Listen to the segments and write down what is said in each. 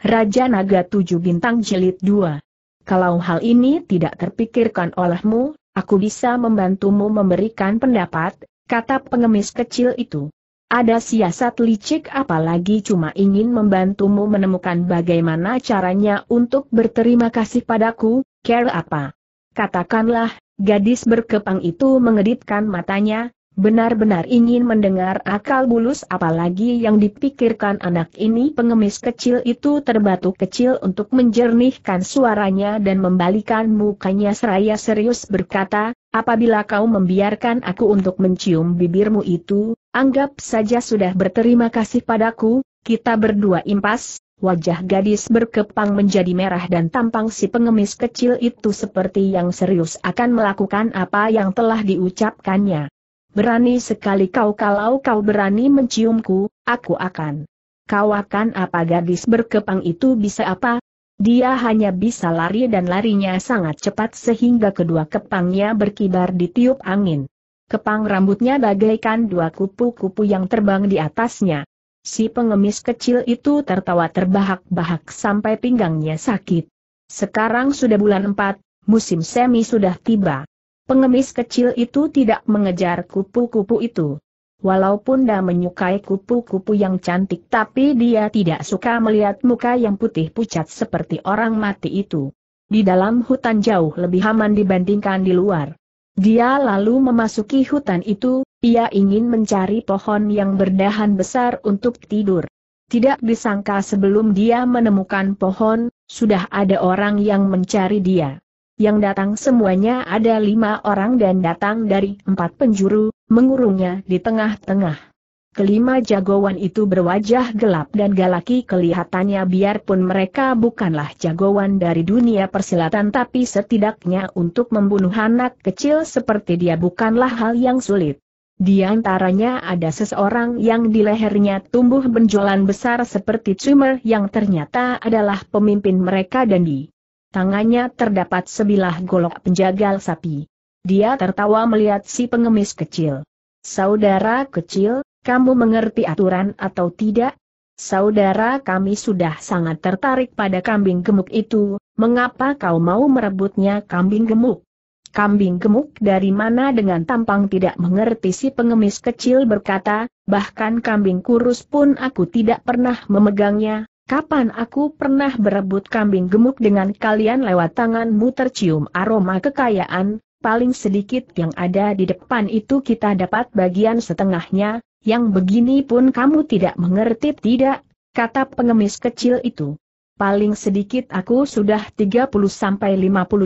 Raja Naga Tujuh Bintang Jilid 2. Kalau hal ini tidak terpikirkan olehmu, aku bisa membantumu memberikan pendapat, kata pengemis kecil itu. Ada siasat licik apalagi cuma ingin membantumu menemukan bagaimana caranya untuk berterima kasih padaku, care apa. Katakanlah, gadis berkepang itu mengedipkan matanya, Benar-benar ingin mendengar akal bulus apalagi yang dipikirkan anak ini pengemis kecil itu terbatuk kecil untuk menjernihkan suaranya dan membalikan mukanya seraya serius berkata, apabila kau membiarkan aku untuk mencium bibirmu itu, anggap saja sudah berterima kasih padaku, kita berdua impas, Wajah gadis berkepang menjadi merah dan tampang si pengemis kecil itu seperti yang serius akan melakukan apa yang telah diucapkannya berani sekali kau kalau kau berani menciumku, aku akan. Kau akan apa gadis berkepang itu bisa apa? Dia hanya bisa lari dan larinya sangat cepat sehingga kedua kepangnya berkibar di tiup angin. Kepang rambutnya bagaikan dua kupu-kupu yang terbang di atasnya. Si pengemis kecil itu tertawa terbahak-bahak sampai pinggangnya sakit. Sekarang sudah bulan 4, musim semi sudah tiba. Pengemis kecil itu tidak mengejar kupu-kupu itu. Walaupun dia menyukai kupu-kupu yang cantik tapi dia tidak suka melihat muka yang putih pucat seperti orang mati itu. Di dalam hutan jauh lebih aman dibandingkan di luar. Dia lalu memasuki hutan itu, ia ingin mencari pohon yang berdahan besar untuk tidur. Tidak disangka sebelum dia menemukan pohon, sudah ada orang yang mencari dia yang datang semuanya ada lima orang dan datang dari empat penjuru, mengurungnya di tengah-tengah. Kelima jagoan itu berwajah gelap dan galaki kelihatannya biarpun mereka bukanlah jagoan dari dunia persilatan tapi setidaknya untuk membunuh anak kecil seperti dia bukanlah hal yang sulit. Di antaranya ada seseorang yang di lehernya tumbuh benjolan besar seperti tumor yang ternyata adalah pemimpin mereka dan di Tangannya terdapat sebilah golok penjagal sapi. Dia tertawa melihat si pengemis kecil. Saudara kecil, kamu mengerti aturan atau tidak? Saudara kami sudah sangat tertarik pada kambing gemuk itu, mengapa kau mau merebutnya kambing gemuk? Kambing gemuk dari mana dengan tampang tidak mengerti si pengemis kecil berkata, bahkan kambing kurus pun aku tidak pernah memegangnya, Kapan aku pernah berebut kambing gemuk dengan kalian lewat tanganmu tercium aroma kekayaan, paling sedikit yang ada di depan itu kita dapat bagian setengahnya, yang begini pun kamu tidak mengerti tidak, kata pengemis kecil itu. Paling sedikit aku sudah 30-50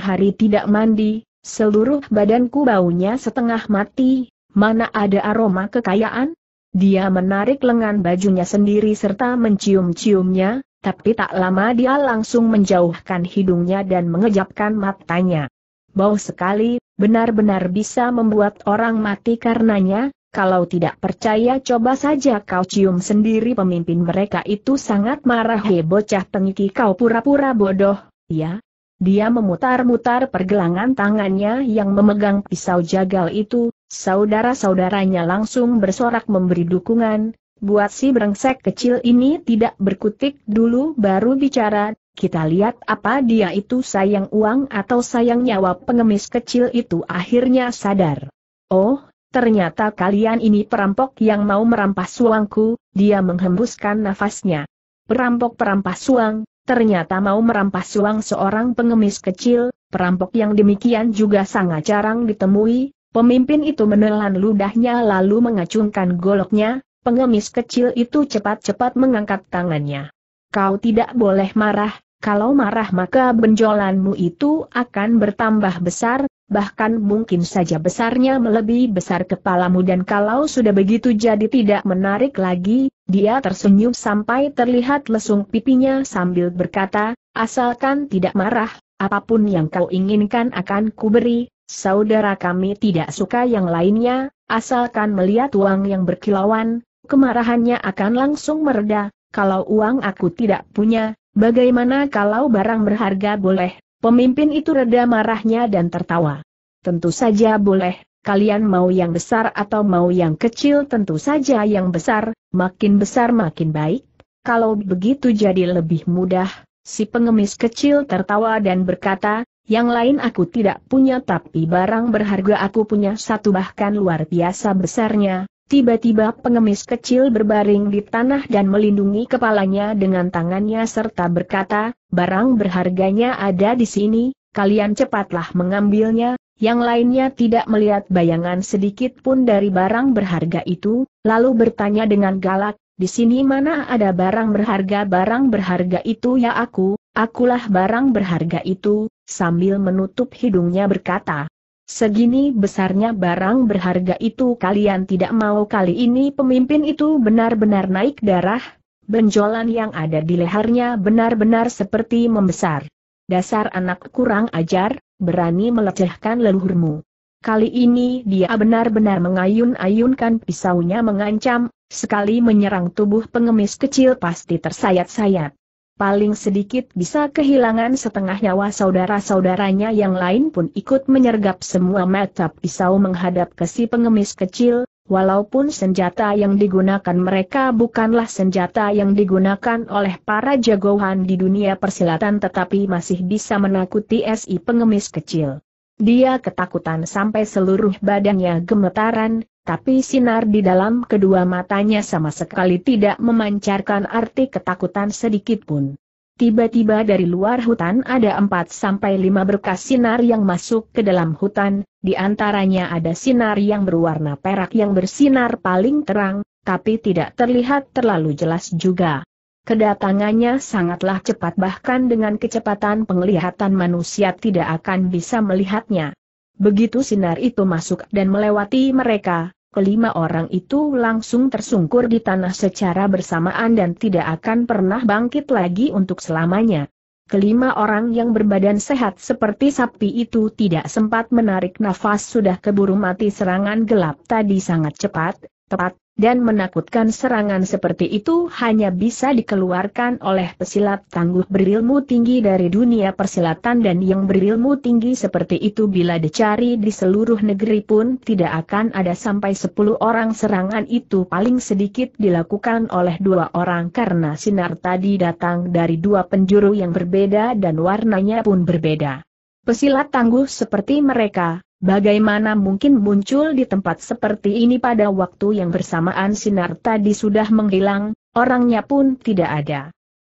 hari tidak mandi, seluruh badanku baunya setengah mati, mana ada aroma kekayaan? Dia menarik lengan bajunya sendiri serta mencium-ciumnya, tapi tak lama dia langsung menjauhkan hidungnya dan mengejapkan matanya. Bau sekali, benar-benar bisa membuat orang mati karenanya, kalau tidak percaya coba saja kau cium sendiri pemimpin mereka itu sangat marah he bocah tengiki kau pura-pura bodoh, ya, dia memutar-mutar pergelangan tangannya yang memegang pisau jagal itu, saudara-saudaranya langsung bersorak memberi dukungan, buat si brengsek kecil ini tidak berkutik dulu baru bicara, kita lihat apa dia itu sayang uang atau sayang nyawa pengemis kecil itu akhirnya sadar. Oh, ternyata kalian ini perampok yang mau merampas uangku, dia menghembuskan nafasnya. Perampok perampas uang, ternyata mau merampas uang seorang pengemis kecil, perampok yang demikian juga sangat jarang ditemui, pemimpin itu menelan ludahnya lalu mengacungkan goloknya, pengemis kecil itu cepat-cepat mengangkat tangannya. Kau tidak boleh marah, kalau marah maka benjolanmu itu akan bertambah besar, bahkan mungkin saja besarnya melebihi besar kepalamu dan kalau sudah begitu jadi tidak menarik lagi, dia tersenyum sampai terlihat lesung pipinya sambil berkata, asalkan tidak marah, apapun yang kau inginkan akan kuberi, saudara kami tidak suka yang lainnya, asalkan melihat uang yang berkilauan, kemarahannya akan langsung mereda, kalau uang aku tidak punya, bagaimana kalau barang berharga boleh, Pemimpin itu reda marahnya dan tertawa. Tentu saja boleh, kalian mau yang besar atau mau yang kecil tentu saja yang besar, makin besar makin baik. Kalau begitu jadi lebih mudah, si pengemis kecil tertawa dan berkata, yang lain aku tidak punya tapi barang berharga aku punya satu bahkan luar biasa besarnya, Tiba-tiba pengemis kecil berbaring di tanah dan melindungi kepalanya dengan tangannya serta berkata, barang berharganya ada di sini, kalian cepatlah mengambilnya, yang lainnya tidak melihat bayangan sedikit pun dari barang berharga itu, lalu bertanya dengan galak, di sini mana ada barang berharga barang berharga itu ya aku, akulah barang berharga itu, sambil menutup hidungnya berkata, Segini besarnya barang berharga itu kalian tidak mau kali ini pemimpin itu benar-benar naik darah, benjolan yang ada di lehernya benar-benar seperti membesar. Dasar anak kurang ajar, berani melecehkan leluhurmu. Kali ini dia benar-benar mengayun-ayunkan pisaunya mengancam, sekali menyerang tubuh pengemis kecil pasti tersayat-sayat paling sedikit bisa kehilangan setengah nyawa saudara-saudaranya yang lain pun ikut menyergap semua mata pisau menghadap ke si pengemis kecil, walaupun senjata yang digunakan mereka bukanlah senjata yang digunakan oleh para jagoan di dunia persilatan tetapi masih bisa menakuti si pengemis kecil. Dia ketakutan sampai seluruh badannya gemetaran, tapi sinar di dalam kedua matanya sama sekali tidak memancarkan arti ketakutan sedikit pun. Tiba-tiba dari luar hutan ada empat sampai lima berkas sinar yang masuk ke dalam hutan, di antaranya ada sinar yang berwarna perak yang bersinar paling terang, tapi tidak terlihat terlalu jelas juga. Kedatangannya sangatlah cepat bahkan dengan kecepatan penglihatan manusia tidak akan bisa melihatnya. Begitu sinar itu masuk dan melewati mereka, kelima orang itu langsung tersungkur di tanah secara bersamaan dan tidak akan pernah bangkit lagi untuk selamanya. Kelima orang yang berbadan sehat seperti sapi itu tidak sempat menarik nafas sudah keburu mati serangan gelap tadi sangat cepat, tepat, dan menakutkan serangan seperti itu hanya bisa dikeluarkan oleh pesilat tangguh berilmu tinggi dari dunia persilatan dan yang berilmu tinggi seperti itu bila dicari di seluruh negeri pun tidak akan ada sampai 10 orang serangan itu paling sedikit dilakukan oleh dua orang karena sinar tadi datang dari dua penjuru yang berbeda dan warnanya pun berbeda. Pesilat tangguh seperti mereka, Bagaimana mungkin muncul di tempat seperti ini pada waktu yang bersamaan sinar tadi sudah menghilang, orangnya pun tidak ada.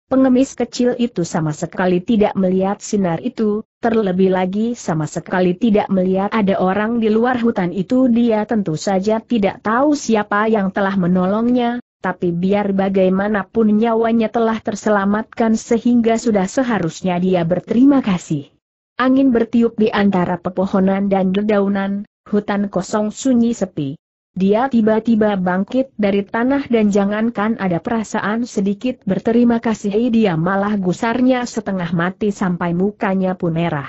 Pengemis kecil itu sama sekali tidak melihat sinar itu, terlebih lagi sama sekali tidak melihat ada orang di luar hutan itu dia tentu saja tidak tahu siapa yang telah menolongnya, tapi biar bagaimanapun nyawanya telah terselamatkan sehingga sudah seharusnya dia berterima kasih. Angin bertiup di antara pepohonan dan dedaunan, hutan kosong sunyi sepi. Dia tiba-tiba bangkit dari tanah dan jangankan ada perasaan sedikit berterima kasih dia malah gusarnya setengah mati sampai mukanya pun merah.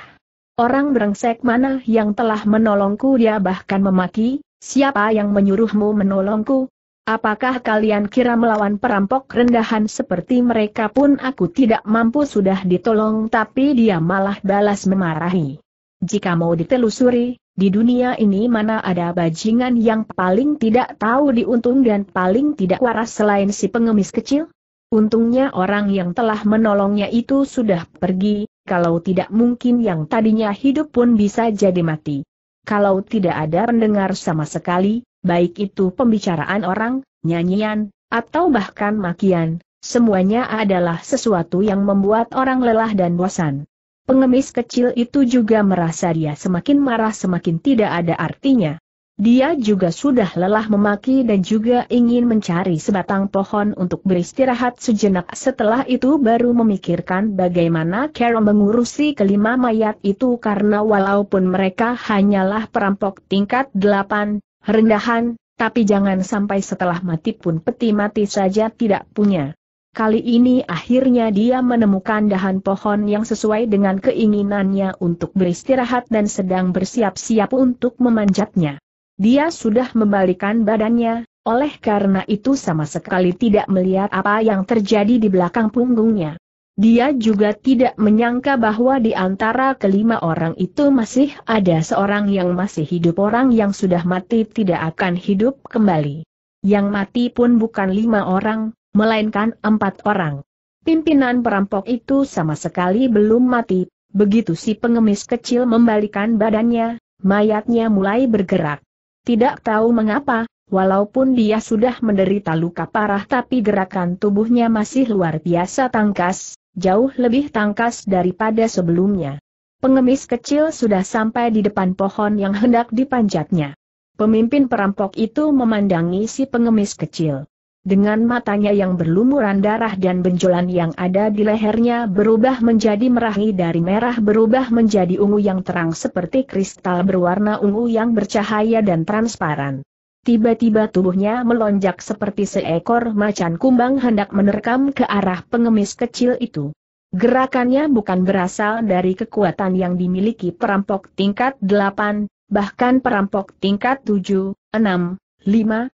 Orang brengsek mana yang telah menolongku dia bahkan memaki, siapa yang menyuruhmu menolongku, Apakah kalian kira melawan perampok rendahan seperti mereka pun aku tidak mampu sudah ditolong tapi dia malah balas memarahi. Jika mau ditelusuri, di dunia ini mana ada bajingan yang paling tidak tahu diuntung dan paling tidak waras selain si pengemis kecil? Untungnya orang yang telah menolongnya itu sudah pergi, kalau tidak mungkin yang tadinya hidup pun bisa jadi mati. Kalau tidak ada pendengar sama sekali, baik itu pembicaraan orang, nyanyian, atau bahkan makian, semuanya adalah sesuatu yang membuat orang lelah dan bosan. Pengemis kecil itu juga merasa dia semakin marah semakin tidak ada artinya. Dia juga sudah lelah memaki dan juga ingin mencari sebatang pohon untuk beristirahat sejenak setelah itu baru memikirkan bagaimana Carol mengurusi kelima mayat itu karena walaupun mereka hanyalah perampok tingkat delapan, rendahan, tapi jangan sampai setelah mati pun peti mati saja tidak punya. Kali ini akhirnya dia menemukan dahan pohon yang sesuai dengan keinginannya untuk beristirahat dan sedang bersiap-siap untuk memanjatnya. Dia sudah membalikan badannya, oleh karena itu sama sekali tidak melihat apa yang terjadi di belakang punggungnya. Dia juga tidak menyangka bahwa di antara kelima orang itu masih ada seorang yang masih hidup orang yang sudah mati tidak akan hidup kembali. Yang mati pun bukan lima orang, melainkan empat orang. Pimpinan perampok itu sama sekali belum mati, begitu si pengemis kecil membalikan badannya, mayatnya mulai bergerak. Tidak tahu mengapa, Walaupun dia sudah menderita luka parah tapi gerakan tubuhnya masih luar biasa tangkas, jauh lebih tangkas daripada sebelumnya. Pengemis kecil sudah sampai di depan pohon yang hendak dipanjatnya. Pemimpin perampok itu memandangi si pengemis kecil. Dengan matanya yang berlumuran darah dan benjolan yang ada di lehernya berubah menjadi merahi dari merah berubah menjadi ungu yang terang seperti kristal berwarna ungu yang bercahaya dan transparan. Tiba-tiba tubuhnya melonjak seperti seekor macan kumbang hendak menerkam ke arah pengemis kecil itu. Gerakannya bukan berasal dari kekuatan yang dimiliki perampok tingkat 8, bahkan perampok tingkat 7, 6, 5, 4,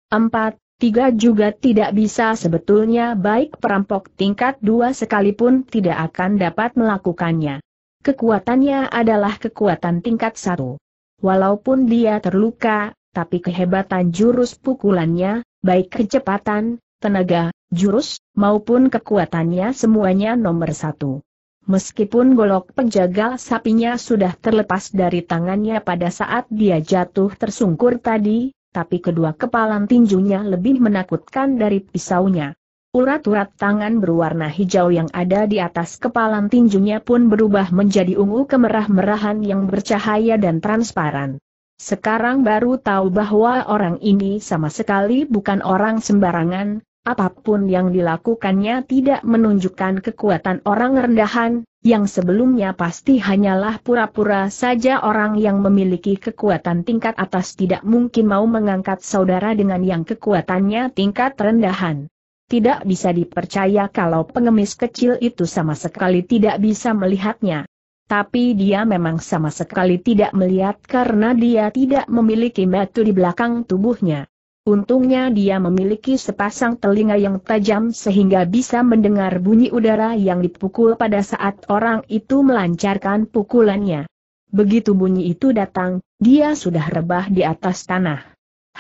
Tiga juga tidak bisa sebetulnya baik perampok tingkat dua sekalipun tidak akan dapat melakukannya. Kekuatannya adalah kekuatan tingkat satu. Walaupun dia terluka, tapi kehebatan jurus pukulannya, baik kecepatan, tenaga, jurus, maupun kekuatannya semuanya nomor satu. Meskipun golok penjaga sapinya sudah terlepas dari tangannya pada saat dia jatuh tersungkur tadi, tapi kedua kepalan tinjunya lebih menakutkan dari pisaunya. Urat-urat tangan berwarna hijau yang ada di atas kepalan tinjunya pun berubah menjadi ungu kemerah-merahan yang bercahaya dan transparan. Sekarang baru tahu bahwa orang ini sama sekali bukan orang sembarangan, apapun yang dilakukannya tidak menunjukkan kekuatan orang rendahan, yang sebelumnya pasti hanyalah pura-pura saja orang yang memiliki kekuatan tingkat atas tidak mungkin mau mengangkat saudara dengan yang kekuatannya tingkat rendahan. Tidak bisa dipercaya kalau pengemis kecil itu sama sekali tidak bisa melihatnya. Tapi dia memang sama sekali tidak melihat karena dia tidak memiliki mata di belakang tubuhnya. Untungnya dia memiliki sepasang telinga yang tajam sehingga bisa mendengar bunyi udara yang dipukul pada saat orang itu melancarkan pukulannya. Begitu bunyi itu datang, dia sudah rebah di atas tanah.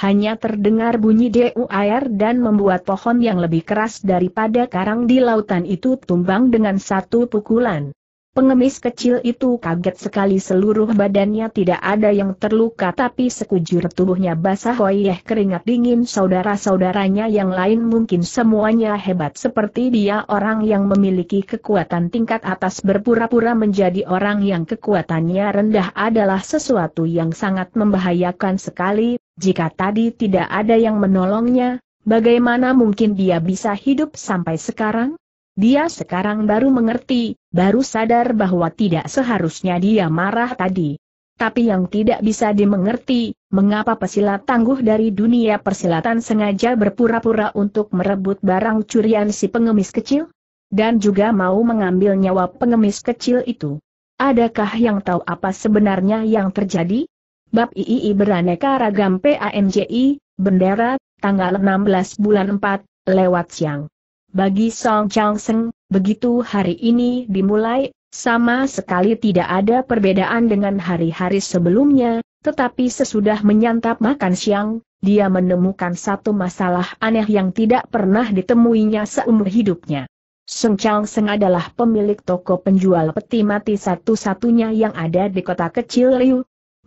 Hanya terdengar bunyi deu air dan membuat pohon yang lebih keras daripada karang di lautan itu tumbang dengan satu pukulan. Pengemis kecil itu kaget sekali seluruh badannya tidak ada yang terluka tapi sekujur tubuhnya basah koyeh keringat dingin saudara-saudaranya yang lain mungkin semuanya hebat seperti dia orang yang memiliki kekuatan tingkat atas berpura-pura menjadi orang yang kekuatannya rendah adalah sesuatu yang sangat membahayakan sekali, jika tadi tidak ada yang menolongnya, bagaimana mungkin dia bisa hidup sampai sekarang? Dia sekarang baru mengerti, baru sadar bahwa tidak seharusnya dia marah tadi. Tapi yang tidak bisa dimengerti, mengapa pesilat tangguh dari dunia persilatan sengaja berpura-pura untuk merebut barang curian si pengemis kecil? Dan juga mau mengambil nyawa pengemis kecil itu. Adakah yang tahu apa sebenarnya yang terjadi? Bab II beraneka ragam PAMJI, bendera, tanggal 16 bulan 4, lewat siang. Bagi Song Chang Seng, begitu hari ini dimulai, sama sekali tidak ada perbedaan dengan hari-hari sebelumnya, tetapi sesudah menyantap makan siang, dia menemukan satu masalah aneh yang tidak pernah ditemuinya seumur hidupnya. Song Chang Seng adalah pemilik toko penjual peti mati satu-satunya yang ada di kota kecil Liu.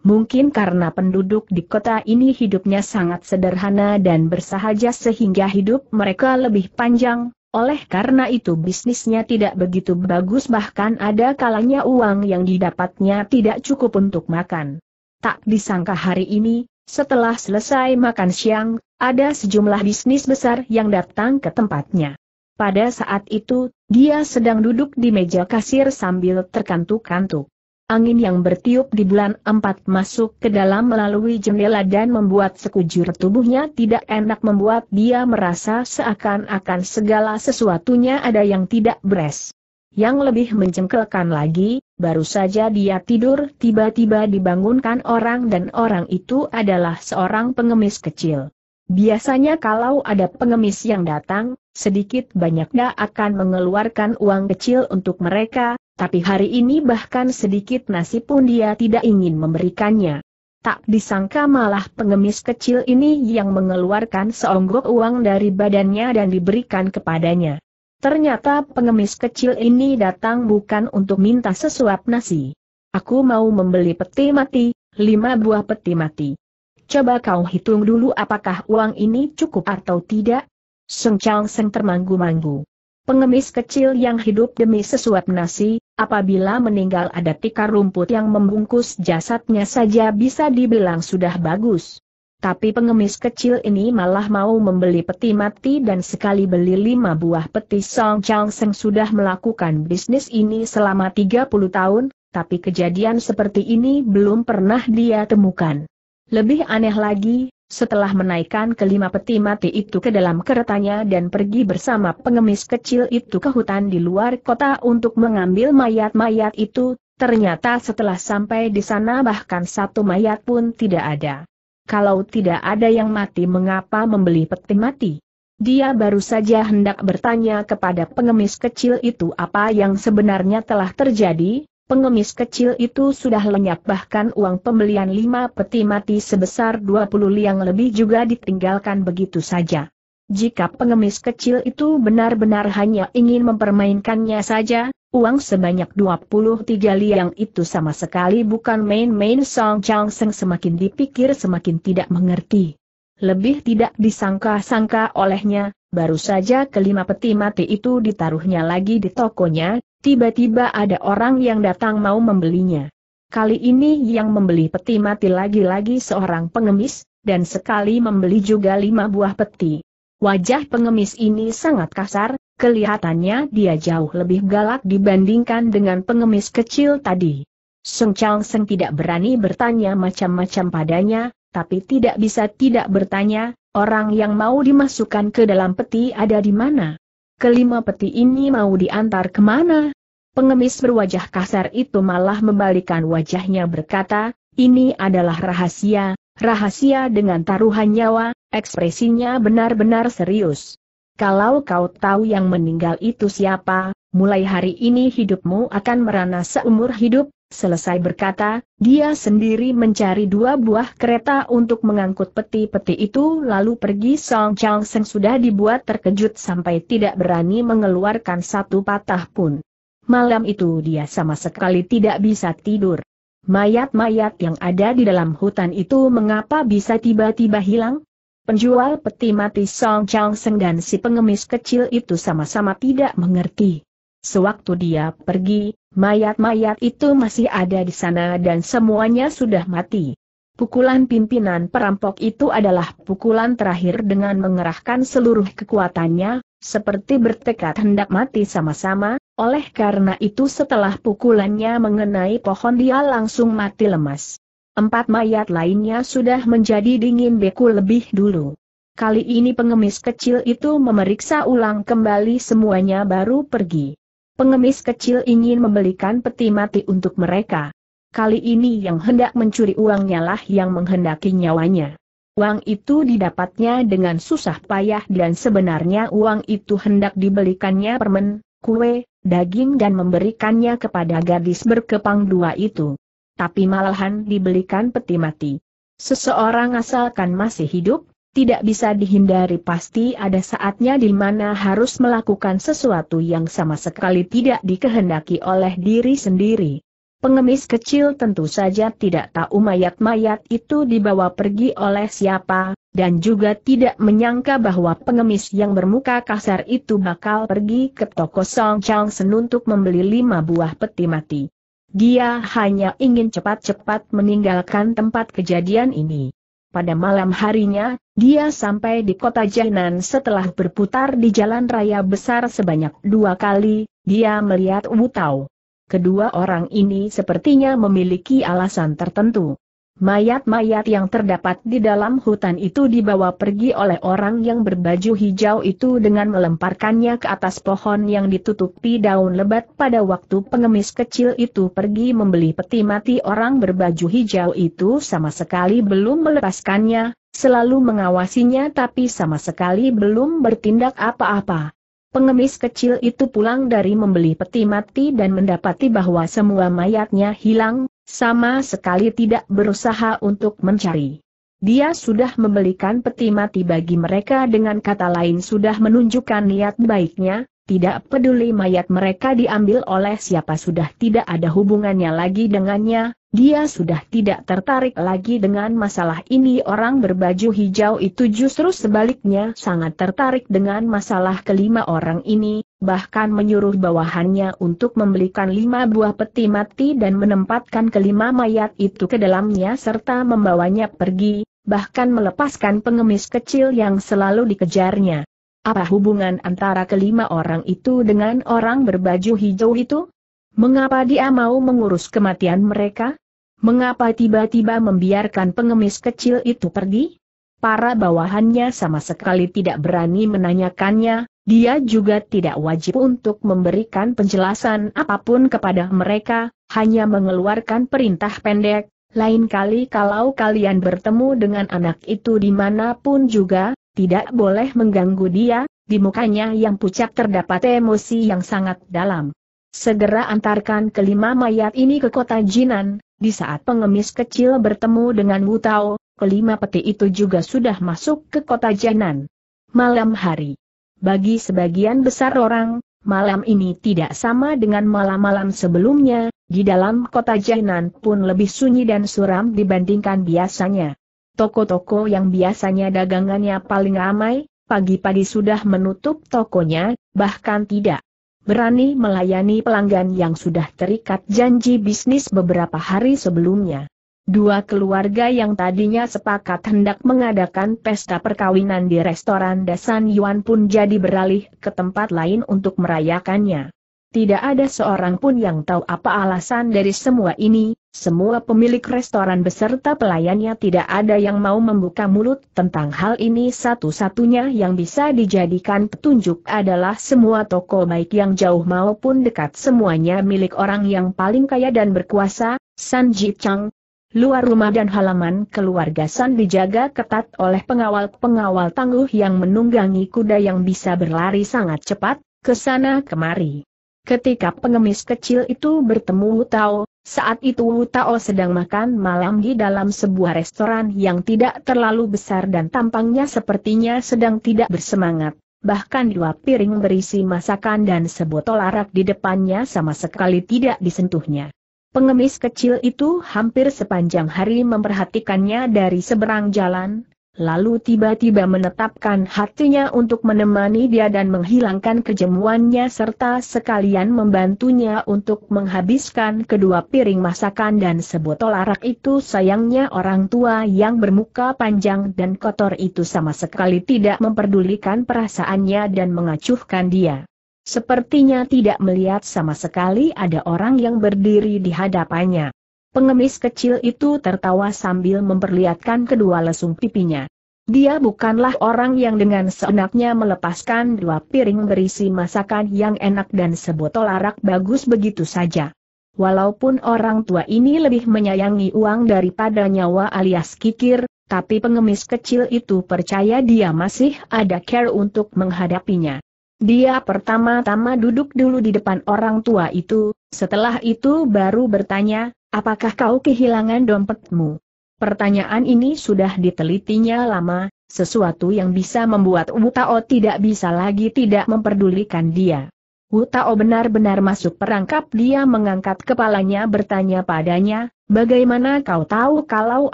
Mungkin karena penduduk di kota ini hidupnya sangat sederhana dan bersahaja sehingga hidup mereka lebih panjang, oleh karena itu bisnisnya tidak begitu bagus bahkan ada kalanya uang yang didapatnya tidak cukup untuk makan. Tak disangka hari ini, setelah selesai makan siang, ada sejumlah bisnis besar yang datang ke tempatnya. Pada saat itu, dia sedang duduk di meja kasir sambil terkantuk-kantuk. Angin yang bertiup di bulan empat masuk ke dalam melalui jendela dan membuat sekujur tubuhnya tidak enak membuat dia merasa seakan-akan segala sesuatunya ada yang tidak beres. Yang lebih mencengkelkan lagi, baru saja dia tidur tiba-tiba dibangunkan orang dan orang itu adalah seorang pengemis kecil. Biasanya kalau ada pengemis yang datang, sedikit banyaknya akan mengeluarkan uang kecil untuk mereka, tapi hari ini bahkan sedikit nasi pun dia tidak ingin memberikannya. Tak disangka malah pengemis kecil ini yang mengeluarkan seonggok uang dari badannya dan diberikan kepadanya. Ternyata pengemis kecil ini datang bukan untuk minta sesuap nasi. Aku mau membeli peti mati, lima buah peti mati. Coba kau hitung dulu apakah uang ini cukup atau tidak? Seng Chang Seng termanggu-manggu. Pengemis kecil yang hidup demi sesuap nasi, Apabila meninggal ada tikar rumput yang membungkus jasadnya saja bisa dibilang sudah bagus. Tapi pengemis kecil ini malah mau membeli peti mati dan sekali beli lima buah peti Song Chang Seng sudah melakukan bisnis ini selama 30 tahun, tapi kejadian seperti ini belum pernah dia temukan. Lebih aneh lagi, setelah menaikkan kelima peti mati itu ke dalam keretanya dan pergi bersama pengemis kecil itu ke hutan di luar kota untuk mengambil mayat-mayat itu, ternyata setelah sampai di sana bahkan satu mayat pun tidak ada. Kalau tidak ada yang mati mengapa membeli peti mati? Dia baru saja hendak bertanya kepada pengemis kecil itu apa yang sebenarnya telah terjadi, Pengemis kecil itu sudah lenyap bahkan uang pembelian lima peti mati sebesar 20 liang lebih juga ditinggalkan begitu saja. Jika pengemis kecil itu benar-benar hanya ingin mempermainkannya saja, uang sebanyak 23 liang itu sama sekali bukan main-main Song Chang Seng semakin dipikir semakin tidak mengerti. Lebih tidak disangka-sangka olehnya, baru saja kelima peti mati itu ditaruhnya lagi di tokonya, Tiba-tiba ada orang yang datang mau membelinya. Kali ini yang membeli peti mati lagi-lagi seorang pengemis, dan sekali membeli juga lima buah peti. Wajah pengemis ini sangat kasar, kelihatannya dia jauh lebih galak dibandingkan dengan pengemis kecil tadi. Seng Chang Seng tidak berani bertanya macam-macam padanya, tapi tidak bisa tidak bertanya, orang yang mau dimasukkan ke dalam peti ada di mana? kelima peti ini mau diantar kemana? Pengemis berwajah kasar itu malah membalikan wajahnya berkata, ini adalah rahasia, rahasia dengan taruhan nyawa, ekspresinya benar-benar serius. Kalau kau tahu yang meninggal itu siapa, mulai hari ini hidupmu akan merana seumur hidup, Selesai berkata, dia sendiri mencari dua buah kereta untuk mengangkut peti-peti itu lalu pergi Song Chang Seng sudah dibuat terkejut sampai tidak berani mengeluarkan satu patah pun. Malam itu dia sama sekali tidak bisa tidur. Mayat-mayat yang ada di dalam hutan itu mengapa bisa tiba-tiba hilang? Penjual peti mati Song Chang Seng dan si pengemis kecil itu sama-sama tidak mengerti. Sewaktu dia pergi, mayat-mayat itu masih ada di sana dan semuanya sudah mati. Pukulan pimpinan perampok itu adalah pukulan terakhir dengan mengerahkan seluruh kekuatannya, seperti bertekad hendak mati sama-sama, oleh karena itu setelah pukulannya mengenai pohon dia langsung mati lemas. Empat mayat lainnya sudah menjadi dingin beku lebih dulu. Kali ini pengemis kecil itu memeriksa ulang kembali semuanya baru pergi. Pengemis kecil ingin membelikan peti mati untuk mereka. Kali ini yang hendak mencuri uangnya lah yang menghendaki nyawanya. Uang itu didapatnya dengan susah payah dan sebenarnya uang itu hendak dibelikannya permen, kue, daging dan memberikannya kepada gadis berkepang dua itu. Tapi malahan dibelikan peti mati. Seseorang asalkan masih hidup, tidak bisa dihindari pasti ada saatnya di mana harus melakukan sesuatu yang sama sekali tidak dikehendaki oleh diri sendiri. Pengemis kecil tentu saja tidak tahu mayat-mayat itu dibawa pergi oleh siapa, dan juga tidak menyangka bahwa pengemis yang bermuka kasar itu bakal pergi ke toko Song Chang Sen untuk membeli lima buah peti mati. Dia hanya ingin cepat-cepat meninggalkan tempat kejadian ini. Pada malam harinya, dia sampai di kota Jainan setelah berputar di jalan raya besar sebanyak dua kali, dia melihat Wu Tao. Kedua orang ini sepertinya memiliki alasan tertentu. Mayat-mayat yang terdapat di dalam hutan itu dibawa pergi oleh orang yang berbaju hijau itu dengan melemparkannya ke atas pohon yang ditutupi daun lebat pada waktu pengemis kecil itu pergi membeli peti mati orang berbaju hijau itu sama sekali belum melepaskannya, selalu mengawasinya tapi sama sekali belum bertindak apa-apa. Pengemis kecil itu pulang dari membeli peti mati dan mendapati bahwa semua mayatnya hilang, sama sekali tidak berusaha untuk mencari. Dia sudah membelikan peti mati bagi mereka dengan kata lain sudah menunjukkan niat baiknya, tidak peduli mayat mereka diambil oleh siapa sudah tidak ada hubungannya lagi dengannya, dia sudah tidak tertarik lagi dengan masalah ini orang berbaju hijau itu justru sebaliknya sangat tertarik dengan masalah kelima orang ini, bahkan menyuruh bawahannya untuk membelikan lima buah peti mati dan menempatkan kelima mayat itu ke dalamnya serta membawanya pergi, bahkan melepaskan pengemis kecil yang selalu dikejarnya. Apa hubungan antara kelima orang itu dengan orang berbaju hijau itu? Mengapa dia mau mengurus kematian mereka? Mengapa tiba-tiba membiarkan pengemis kecil itu pergi? Para bawahannya sama sekali tidak berani menanyakannya, dia juga tidak wajib untuk memberikan penjelasan apapun kepada mereka, hanya mengeluarkan perintah pendek, lain kali kalau kalian bertemu dengan anak itu dimanapun juga, tidak boleh mengganggu dia, di mukanya yang pucat terdapat emosi yang sangat dalam. Segera antarkan kelima mayat ini ke kota Jinan, di saat pengemis kecil bertemu dengan Wu Tao, kelima peti itu juga sudah masuk ke kota Jinan. Malam hari, bagi sebagian besar orang, malam ini tidak sama dengan malam-malam sebelumnya, di dalam kota Jainan pun lebih sunyi dan suram dibandingkan biasanya. Toko-toko yang biasanya dagangannya paling ramai, pagi-pagi sudah menutup tokonya, bahkan tidak berani melayani pelanggan yang sudah terikat janji bisnis beberapa hari sebelumnya. Dua keluarga yang tadinya sepakat hendak mengadakan pesta perkawinan di restoran Dasan Yuan pun jadi beralih ke tempat lain untuk merayakannya. Tidak ada seorang pun yang tahu apa alasan dari semua ini, semua pemilik restoran beserta pelayannya tidak ada yang mau membuka mulut tentang hal ini satu-satunya yang bisa dijadikan petunjuk adalah semua toko baik yang jauh maupun dekat semuanya milik orang yang paling kaya dan berkuasa, San Ji Chang, luar rumah dan halaman keluarga San dijaga ketat oleh pengawal-pengawal tangguh yang menunggangi kuda yang bisa berlari sangat cepat, ke sana kemari. Ketika pengemis kecil itu bertemu Tao, saat itu Tao sedang makan malam di dalam sebuah restoran yang tidak terlalu besar dan tampangnya sepertinya sedang tidak bersemangat. Bahkan dua piring berisi masakan dan sebotol arak di depannya sama sekali tidak disentuhnya. Pengemis kecil itu hampir sepanjang hari memperhatikannya dari seberang jalan, lalu tiba-tiba menetapkan hatinya untuk menemani dia dan menghilangkan kejemuannya serta sekalian membantunya untuk menghabiskan kedua piring masakan dan sebotol arak itu sayangnya orang tua yang bermuka panjang dan kotor itu sama sekali tidak memperdulikan perasaannya dan mengacuhkan dia. Sepertinya tidak melihat sama sekali ada orang yang berdiri di hadapannya. Pengemis kecil itu tertawa sambil memperlihatkan kedua lesung pipinya. Dia bukanlah orang yang dengan seenaknya melepaskan dua piring berisi masakan yang enak dan sebotol arak bagus begitu saja. Walaupun orang tua ini lebih menyayangi uang daripada nyawa alias kikir, tapi pengemis kecil itu percaya dia masih ada care untuk menghadapinya. Dia pertama-tama duduk dulu di depan orang tua itu, setelah itu baru bertanya, apakah kau kehilangan dompetmu? Pertanyaan ini sudah ditelitinya lama, sesuatu yang bisa membuat Wu tidak bisa lagi tidak memperdulikan dia. Wu benar-benar masuk perangkap dia mengangkat kepalanya bertanya padanya, bagaimana kau tahu kalau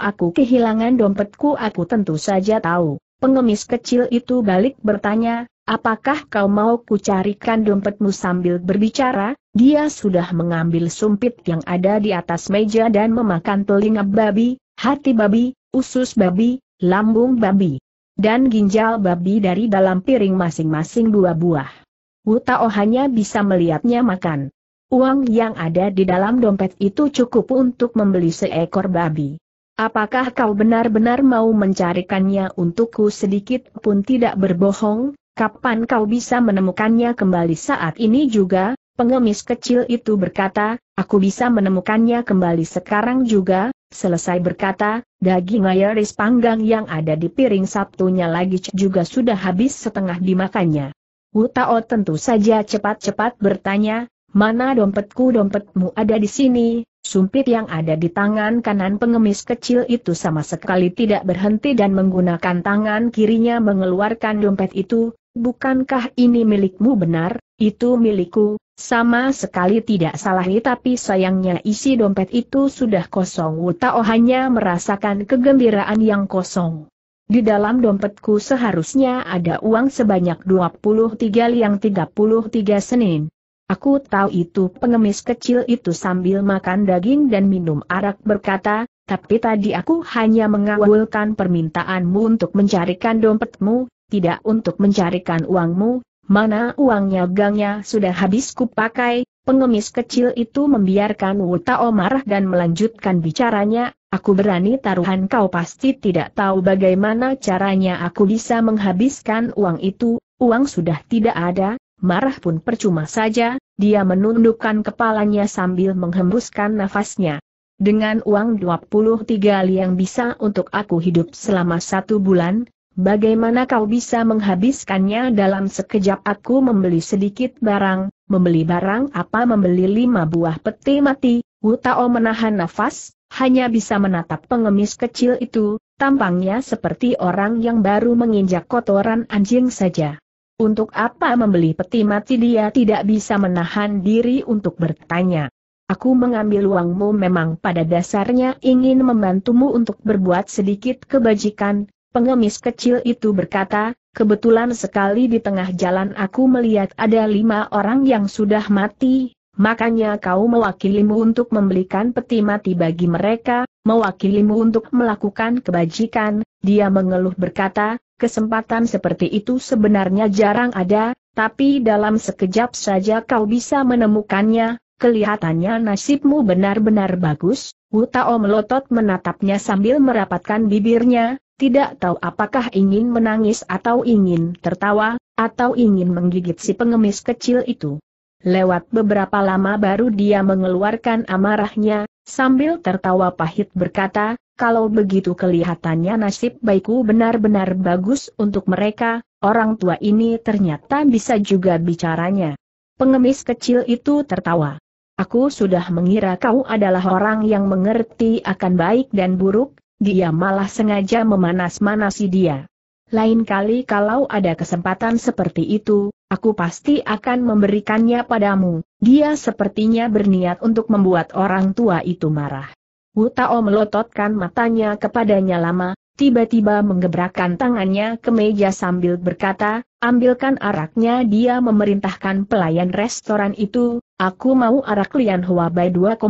aku kehilangan dompetku aku tentu saja tahu. Pengemis kecil itu balik bertanya, Apakah kau mau kucarikan dompetmu sambil berbicara? Dia sudah mengambil sumpit yang ada di atas meja dan memakan telinga babi, hati babi, usus babi, lambung babi, dan ginjal babi dari dalam piring masing-masing buah-buah. Wutao hanya bisa melihatnya makan. Uang yang ada di dalam dompet itu cukup untuk membeli seekor babi. Apakah kau benar-benar mau mencarikannya untukku sedikit pun tidak berbohong? Kapan kau bisa menemukannya kembali saat ini juga? Pengemis kecil itu berkata, aku bisa menemukannya kembali sekarang juga, selesai berkata, daging ayaris panggang yang ada di piring Sabtunya lagi juga sudah habis setengah dimakannya. Wu Tao tentu saja cepat-cepat bertanya, mana dompetku dompetmu ada di sini, sumpit yang ada di tangan kanan pengemis kecil itu sama sekali tidak berhenti dan menggunakan tangan kirinya mengeluarkan dompet itu, Bukankah ini milikmu benar, itu milikku, sama sekali tidak salah tapi sayangnya isi dompet itu sudah kosong Wutao hanya merasakan kegembiraan yang kosong. Di dalam dompetku seharusnya ada uang sebanyak 23 liang 33 Senin. Aku tahu itu pengemis kecil itu sambil makan daging dan minum arak berkata, tapi tadi aku hanya mengawalkan permintaanmu untuk mencarikan dompetmu, tidak untuk mencarikan uangmu, mana uangnya gangnya sudah habis kupakai, pengemis kecil itu membiarkan Wuta marah dan melanjutkan bicaranya, aku berani taruhan kau pasti tidak tahu bagaimana caranya aku bisa menghabiskan uang itu, uang sudah tidak ada, marah pun percuma saja, dia menundukkan kepalanya sambil menghembuskan nafasnya. Dengan uang 23 liang bisa untuk aku hidup selama satu bulan, Bagaimana kau bisa menghabiskannya dalam sekejap aku membeli sedikit barang, membeli barang apa membeli lima buah peti mati, Wu Tao menahan nafas, hanya bisa menatap pengemis kecil itu, tampangnya seperti orang yang baru menginjak kotoran anjing saja. Untuk apa membeli peti mati dia tidak bisa menahan diri untuk bertanya. Aku mengambil uangmu memang pada dasarnya ingin membantumu untuk berbuat sedikit kebajikan, Pengemis kecil itu berkata, kebetulan sekali di tengah jalan aku melihat ada lima orang yang sudah mati, makanya kau mewakilimu untuk membelikan peti mati bagi mereka, mewakilimu untuk melakukan kebajikan, dia mengeluh berkata, kesempatan seperti itu sebenarnya jarang ada, tapi dalam sekejap saja kau bisa menemukannya, kelihatannya nasibmu benar-benar bagus, Wutao Tao melotot menatapnya sambil merapatkan bibirnya, tidak tahu apakah ingin menangis atau ingin tertawa, atau ingin menggigit si pengemis kecil itu. Lewat beberapa lama baru dia mengeluarkan amarahnya, sambil tertawa pahit berkata, kalau begitu kelihatannya nasib baikku benar-benar bagus untuk mereka, orang tua ini ternyata bisa juga bicaranya. Pengemis kecil itu tertawa. Aku sudah mengira kau adalah orang yang mengerti akan baik dan buruk, dia malah sengaja memanas-manasi dia. Lain kali kalau ada kesempatan seperti itu, aku pasti akan memberikannya padamu. Dia sepertinya berniat untuk membuat orang tua itu marah. Wu Tao melototkan matanya kepadanya lama, tiba-tiba menggebrakkan tangannya ke meja sambil berkata, ambilkan araknya dia memerintahkan pelayan restoran itu, aku mau arak lian Huabai 2,5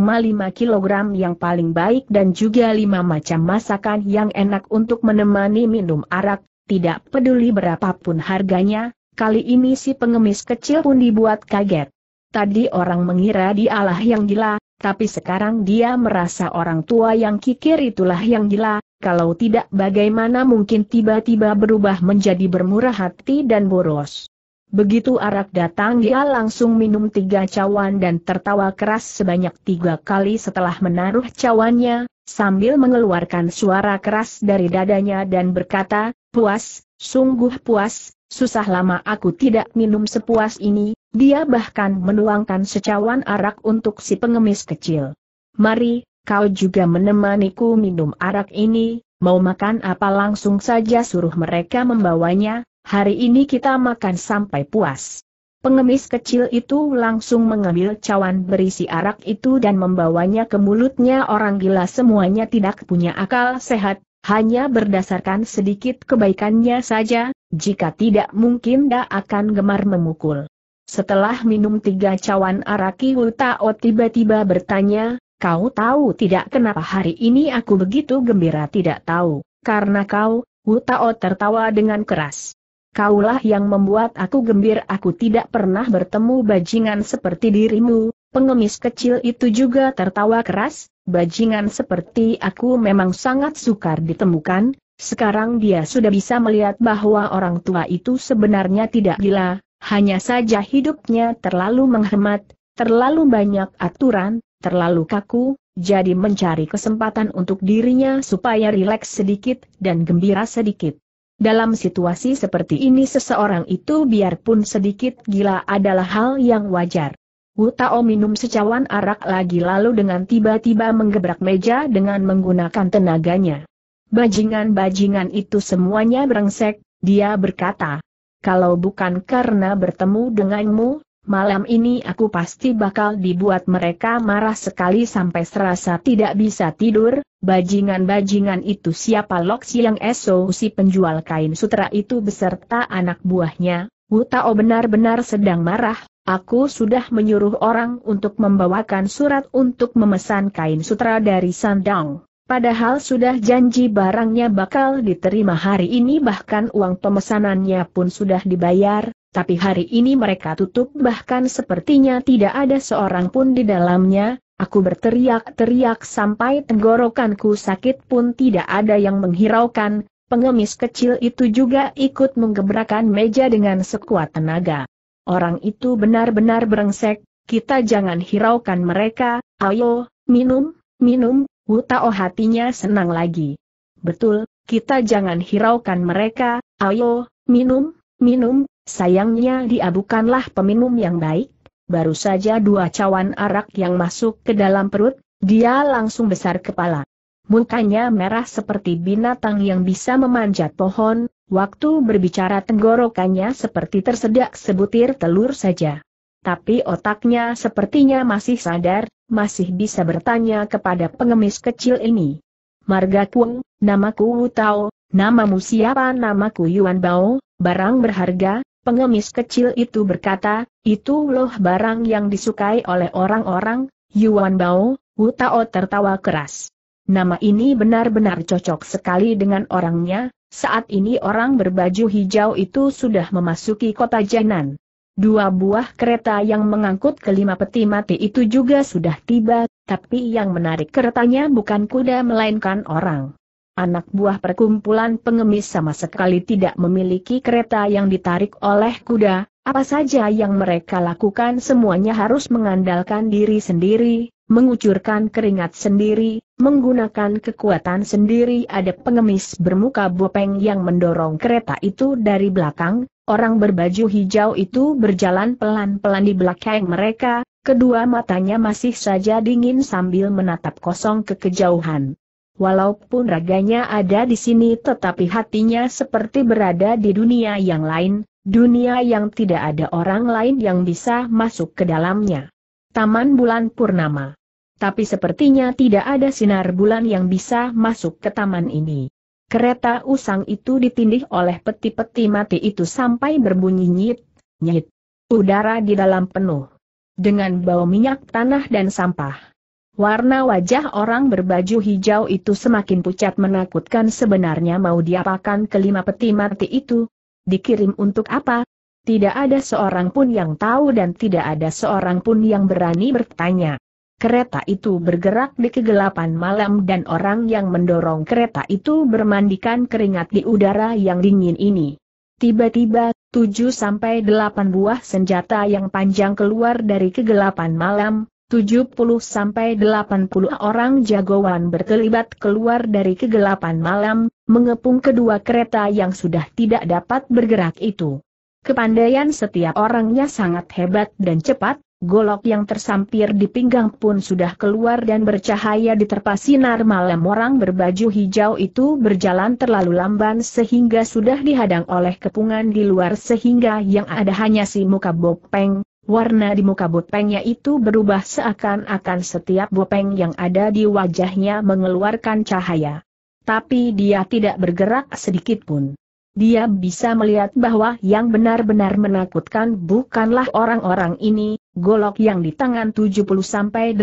kg yang paling baik dan juga 5 macam masakan yang enak untuk menemani minum arak, tidak peduli berapapun harganya, kali ini si pengemis kecil pun dibuat kaget. Tadi orang mengira dialah yang gila, tapi sekarang dia merasa orang tua yang kikir itulah yang gila, kalau tidak bagaimana mungkin tiba-tiba berubah menjadi bermurah hati dan boros. Begitu arak datang dia langsung minum tiga cawan dan tertawa keras sebanyak tiga kali setelah menaruh cawannya, sambil mengeluarkan suara keras dari dadanya dan berkata, puas, sungguh puas, susah lama aku tidak minum sepuas ini, dia bahkan menuangkan secawan arak untuk si pengemis kecil. Mari, kau juga menemaniku minum arak ini, mau makan apa langsung saja suruh mereka membawanya, hari ini kita makan sampai puas. Pengemis kecil itu langsung mengambil cawan berisi arak itu dan membawanya ke mulutnya orang gila semuanya tidak punya akal sehat, hanya berdasarkan sedikit kebaikannya saja, jika tidak mungkin dia akan gemar memukul. Setelah minum tiga cawan araki Wutao tiba-tiba bertanya, kau tahu tidak kenapa hari ini aku begitu gembira tidak tahu, karena kau, Wutao tertawa dengan keras. Kaulah yang membuat aku gembir aku tidak pernah bertemu bajingan seperti dirimu, pengemis kecil itu juga tertawa keras, bajingan seperti aku memang sangat sukar ditemukan, sekarang dia sudah bisa melihat bahwa orang tua itu sebenarnya tidak gila, hanya saja hidupnya terlalu menghemat, terlalu banyak aturan, terlalu kaku, jadi mencari kesempatan untuk dirinya supaya rileks sedikit dan gembira sedikit. Dalam situasi seperti ini seseorang itu biarpun sedikit gila adalah hal yang wajar. Wu Tao minum secawan arak lagi lalu dengan tiba-tiba menggebrak meja dengan menggunakan tenaganya. Bajingan-bajingan itu semuanya berengsek, dia berkata kalau bukan karena bertemu denganmu, malam ini aku pasti bakal dibuat mereka marah sekali sampai serasa tidak bisa tidur, bajingan-bajingan itu siapa Lok Siang Eso si penjual kain sutra itu beserta anak buahnya, Wu Tao benar-benar sedang marah, aku sudah menyuruh orang untuk membawakan surat untuk memesan kain sutra dari Sandang. Padahal sudah janji barangnya bakal diterima hari ini bahkan uang pemesanannya pun sudah dibayar, tapi hari ini mereka tutup bahkan sepertinya tidak ada seorang pun di dalamnya, aku berteriak-teriak sampai tenggorokanku sakit pun tidak ada yang menghiraukan, pengemis kecil itu juga ikut menggebrakan meja dengan sekuat tenaga. Orang itu benar-benar berengsek, kita jangan hiraukan mereka, ayo, minum, minum, Wu Tao hatinya senang lagi. Betul, kita jangan hiraukan mereka, ayo, minum, minum, sayangnya dia bukanlah peminum yang baik, baru saja dua cawan arak yang masuk ke dalam perut, dia langsung besar kepala. Mukanya merah seperti binatang yang bisa memanjat pohon, waktu berbicara tenggorokannya seperti tersedak sebutir telur saja. Tapi otaknya sepertinya masih sadar, masih bisa bertanya kepada pengemis kecil ini. Marga Kuang, namaku Wu Tao, namamu siapa namaku Yuan Bao, barang berharga, pengemis kecil itu berkata, itu loh barang yang disukai oleh orang-orang, Yuan Bao, Wu Tao tertawa keras. Nama ini benar-benar cocok sekali dengan orangnya, saat ini orang berbaju hijau itu sudah memasuki kota Jainan. Dua buah kereta yang mengangkut kelima peti mati itu juga sudah tiba, tapi yang menarik keretanya bukan kuda melainkan orang. Anak buah perkumpulan pengemis sama sekali tidak memiliki kereta yang ditarik oleh kuda, apa saja yang mereka lakukan semuanya harus mengandalkan diri sendiri, mengucurkan keringat sendiri, menggunakan kekuatan sendiri ada pengemis bermuka bopeng yang mendorong kereta itu dari belakang, Orang berbaju hijau itu berjalan pelan-pelan di belakang mereka, kedua matanya masih saja dingin sambil menatap kosong ke kejauhan. Walaupun raganya ada di sini tetapi hatinya seperti berada di dunia yang lain, dunia yang tidak ada orang lain yang bisa masuk ke dalamnya. Taman Bulan Purnama tapi sepertinya tidak ada sinar bulan yang bisa masuk ke taman ini. Kereta usang itu ditindih oleh peti-peti mati itu sampai berbunyi nyit, nyit. Udara di dalam penuh. Dengan bau minyak tanah dan sampah. Warna wajah orang berbaju hijau itu semakin pucat menakutkan sebenarnya mau diapakan kelima peti mati itu. Dikirim untuk apa? Tidak ada seorang pun yang tahu dan tidak ada seorang pun yang berani bertanya. Kereta itu bergerak di kegelapan malam dan orang yang mendorong kereta itu bermandikan keringat di udara yang dingin ini. Tiba-tiba, tujuh sampai delapan buah senjata yang panjang keluar dari kegelapan malam, 70 sampai 80 orang jagoan berkelibat keluar dari kegelapan malam, mengepung kedua kereta yang sudah tidak dapat bergerak itu. Kepandaian setiap orangnya sangat hebat dan cepat, golok yang tersampir di pinggang pun sudah keluar dan bercahaya di diterpa sinar malam orang berbaju hijau itu berjalan terlalu lamban sehingga sudah dihadang oleh kepungan di luar sehingga yang ada hanya si muka bopeng, Warna di muka bopengnya itu berubah seakan-akan setiap bopeng yang ada di wajahnya mengeluarkan cahaya. Tapi dia tidak bergerak sedikit pun. Dia bisa melihat bahwa yang benar-benar menakutkan bukanlah orang-orang ini, golok yang di tangan 70-80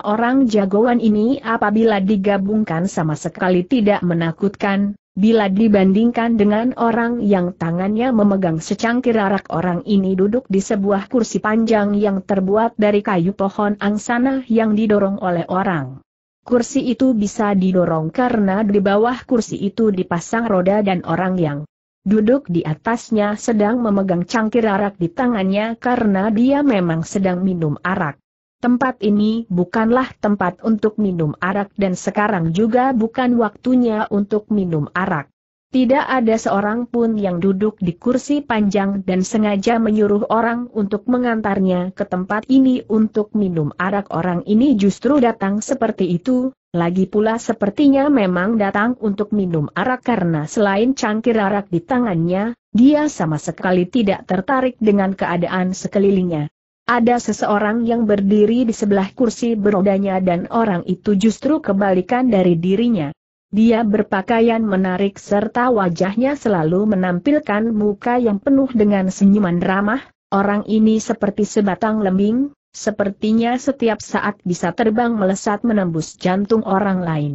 orang jagoan ini apabila digabungkan sama sekali tidak menakutkan, bila dibandingkan dengan orang yang tangannya memegang secangkir arak orang ini duduk di sebuah kursi panjang yang terbuat dari kayu pohon angsana yang didorong oleh orang. Kursi itu bisa didorong karena di bawah kursi itu dipasang roda dan orang yang duduk di atasnya sedang memegang cangkir arak di tangannya karena dia memang sedang minum arak. Tempat ini bukanlah tempat untuk minum arak dan sekarang juga bukan waktunya untuk minum arak. Tidak ada seorang pun yang duduk di kursi panjang dan sengaja menyuruh orang untuk mengantarnya ke tempat ini untuk minum arak orang ini justru datang seperti itu, lagi pula sepertinya memang datang untuk minum arak karena selain cangkir arak di tangannya, dia sama sekali tidak tertarik dengan keadaan sekelilingnya. Ada seseorang yang berdiri di sebelah kursi berodanya dan orang itu justru kebalikan dari dirinya. Dia berpakaian menarik serta wajahnya selalu menampilkan muka yang penuh dengan senyuman ramah, orang ini seperti sebatang lembing, sepertinya setiap saat bisa terbang melesat menembus jantung orang lain.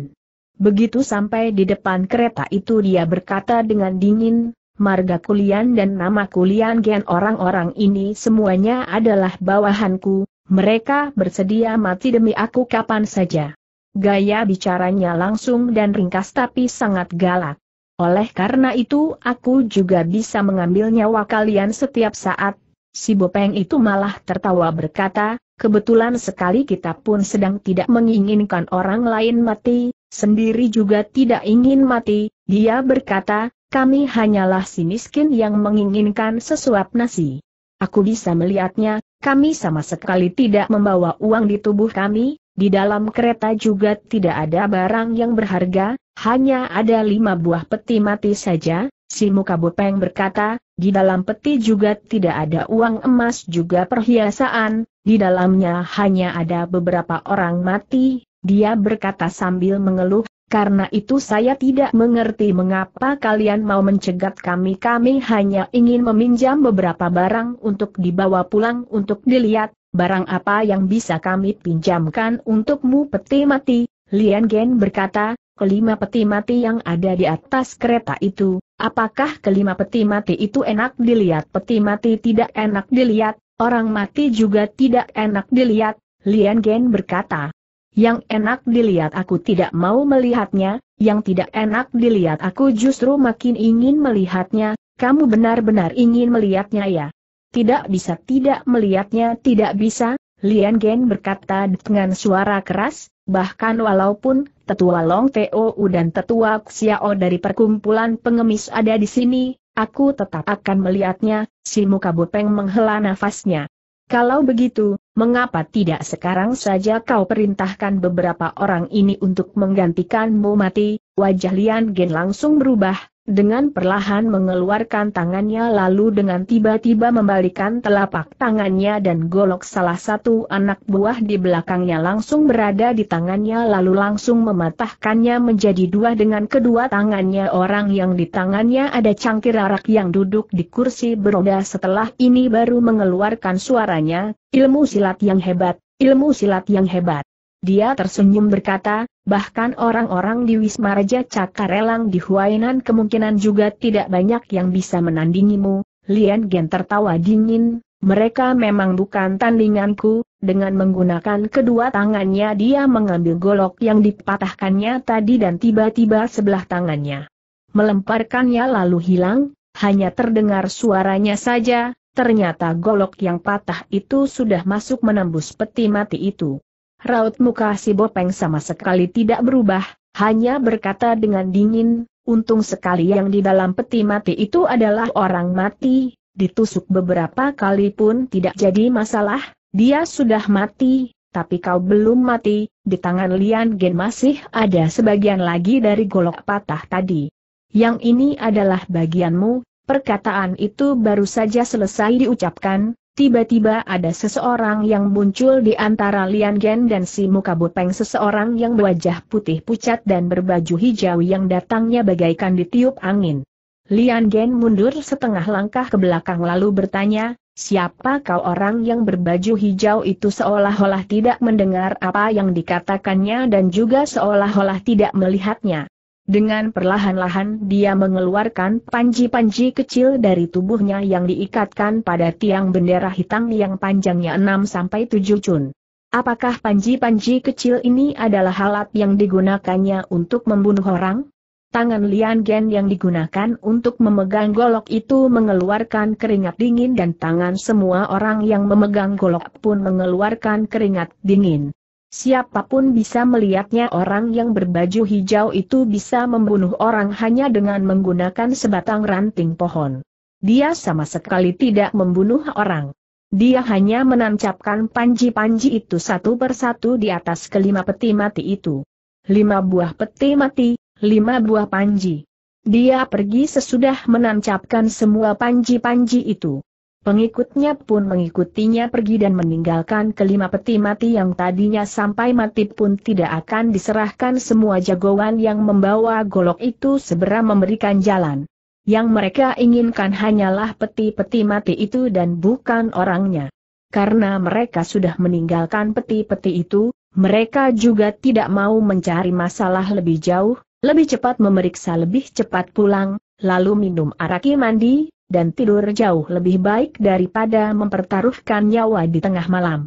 Begitu sampai di depan kereta itu dia berkata dengan dingin, Marga Kulian dan nama Kulian Gen orang-orang ini semuanya adalah bawahanku, mereka bersedia mati demi aku kapan saja. Gaya bicaranya langsung dan ringkas tapi sangat galak. Oleh karena itu aku juga bisa mengambil nyawa kalian setiap saat. Si Bopeng itu malah tertawa berkata, kebetulan sekali kita pun sedang tidak menginginkan orang lain mati, sendiri juga tidak ingin mati, dia berkata, kami hanyalah si miskin yang menginginkan sesuap nasi. Aku bisa melihatnya, kami sama sekali tidak membawa uang di tubuh kami, di dalam kereta juga tidak ada barang yang berharga, hanya ada lima buah peti mati saja, si muka bopeng berkata, di dalam peti juga tidak ada uang emas juga perhiasan, di dalamnya hanya ada beberapa orang mati, dia berkata sambil mengeluh, karena itu saya tidak mengerti mengapa kalian mau mencegat kami kami hanya ingin meminjam beberapa barang untuk dibawa pulang untuk dilihat, barang apa yang bisa kami pinjamkan untukmu peti mati, Lian Gen berkata, kelima peti mati yang ada di atas kereta itu, apakah kelima peti mati itu enak dilihat? Peti mati tidak enak dilihat, orang mati juga tidak enak dilihat, Lian Gen berkata. Yang enak dilihat aku tidak mau melihatnya, yang tidak enak dilihat aku justru makin ingin melihatnya, kamu benar-benar ingin melihatnya ya tidak bisa tidak melihatnya tidak bisa, Lian Gen berkata dengan suara keras, bahkan walaupun tetua Long Teo dan tetua Xiao dari perkumpulan pengemis ada di sini, aku tetap akan melihatnya, si muka Bopeng menghela nafasnya. Kalau begitu, mengapa tidak sekarang saja kau perintahkan beberapa orang ini untuk menggantikanmu mati, wajah Lian Gen langsung berubah, dengan perlahan mengeluarkan tangannya lalu dengan tiba-tiba membalikan telapak tangannya dan golok salah satu anak buah di belakangnya langsung berada di tangannya lalu langsung mematahkannya menjadi dua dengan kedua tangannya orang yang di tangannya ada cangkir arak yang duduk di kursi beroda setelah ini baru mengeluarkan suaranya, ilmu silat yang hebat, ilmu silat yang hebat. Dia tersenyum berkata, Bahkan orang-orang di Wisma Raja Cakarelang di Huainan kemungkinan juga tidak banyak yang bisa menandingimu. Lian Gen tertawa dingin, mereka memang bukan tandinganku, dengan menggunakan kedua tangannya dia mengambil golok yang dipatahkannya tadi dan tiba-tiba sebelah tangannya. Melemparkannya lalu hilang, hanya terdengar suaranya saja, ternyata golok yang patah itu sudah masuk menembus peti mati itu raut muka si Bopeng sama sekali tidak berubah, hanya berkata dengan dingin, untung sekali yang di dalam peti mati itu adalah orang mati, ditusuk beberapa kali pun tidak jadi masalah, dia sudah mati, tapi kau belum mati, di tangan Lian Gen masih ada sebagian lagi dari golok patah tadi. Yang ini adalah bagianmu, perkataan itu baru saja selesai diucapkan, Tiba-tiba ada seseorang yang muncul di antara Lian Gen dan si muka bopeng seseorang yang berwajah putih pucat dan berbaju hijau yang datangnya bagaikan ditiup angin. Lian Gen mundur setengah langkah ke belakang lalu bertanya, siapa kau orang yang berbaju hijau itu seolah-olah tidak mendengar apa yang dikatakannya dan juga seolah-olah tidak melihatnya. Dengan perlahan-lahan dia mengeluarkan panji-panji kecil dari tubuhnya yang diikatkan pada tiang bendera hitam yang panjangnya 6-7 cun. Apakah panji-panji kecil ini adalah alat yang digunakannya untuk membunuh orang? Tangan Lian Gen yang digunakan untuk memegang golok itu mengeluarkan keringat dingin dan tangan semua orang yang memegang golok pun mengeluarkan keringat dingin. Siapapun bisa melihatnya orang yang berbaju hijau itu bisa membunuh orang hanya dengan menggunakan sebatang ranting pohon. Dia sama sekali tidak membunuh orang. Dia hanya menancapkan panji-panji itu satu persatu di atas kelima peti mati itu. Lima buah peti mati, lima buah panji. Dia pergi sesudah menancapkan semua panji-panji itu. Pengikutnya pun mengikutinya pergi dan meninggalkan kelima peti mati yang tadinya sampai mati pun tidak akan diserahkan semua jagoan yang membawa golok itu segera memberikan jalan. Yang mereka inginkan hanyalah peti-peti mati itu dan bukan orangnya. Karena mereka sudah meninggalkan peti-peti itu, mereka juga tidak mau mencari masalah lebih jauh, lebih cepat memeriksa lebih cepat pulang, lalu minum araki mandi, dan tidur jauh lebih baik daripada mempertaruhkan nyawa di tengah malam.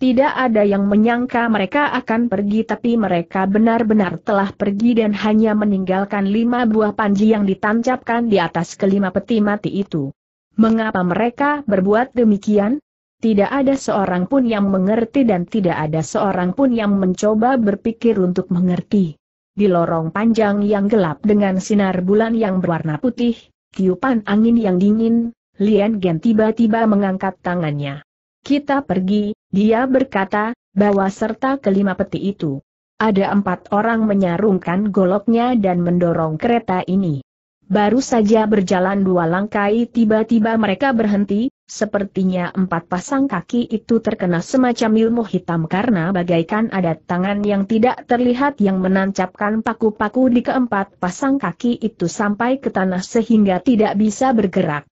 Tidak ada yang menyangka mereka akan pergi tapi mereka benar-benar telah pergi dan hanya meninggalkan lima buah panji yang ditancapkan di atas kelima peti mati itu. Mengapa mereka berbuat demikian? Tidak ada seorang pun yang mengerti dan tidak ada seorang pun yang mencoba berpikir untuk mengerti. Di lorong panjang yang gelap dengan sinar bulan yang berwarna putih, Tiupan angin yang dingin, Lian Gen tiba-tiba mengangkat tangannya. Kita pergi, dia berkata, bawa serta kelima peti itu. Ada empat orang menyarungkan goloknya dan mendorong kereta ini. Baru saja berjalan dua langkah, tiba-tiba mereka berhenti, Sepertinya empat pasang kaki itu terkena semacam ilmu hitam karena bagaikan ada tangan yang tidak terlihat yang menancapkan paku-paku di keempat pasang kaki itu sampai ke tanah sehingga tidak bisa bergerak.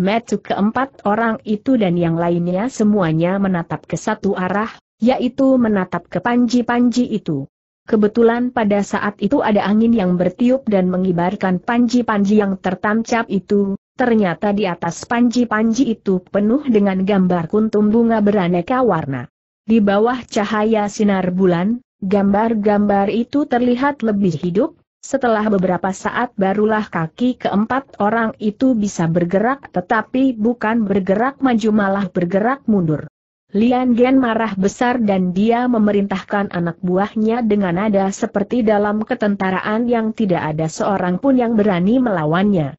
Metu keempat orang itu dan yang lainnya semuanya menatap ke satu arah, yaitu menatap ke panji-panji itu. Kebetulan pada saat itu ada angin yang bertiup dan mengibarkan panji-panji yang tertancap itu, Ternyata di atas panji-panji itu penuh dengan gambar kuntum bunga beraneka warna. Di bawah cahaya sinar bulan, gambar-gambar itu terlihat lebih hidup, setelah beberapa saat barulah kaki keempat orang itu bisa bergerak tetapi bukan bergerak maju malah bergerak mundur. Lian Gen marah besar dan dia memerintahkan anak buahnya dengan nada seperti dalam ketentaraan yang tidak ada seorang pun yang berani melawannya.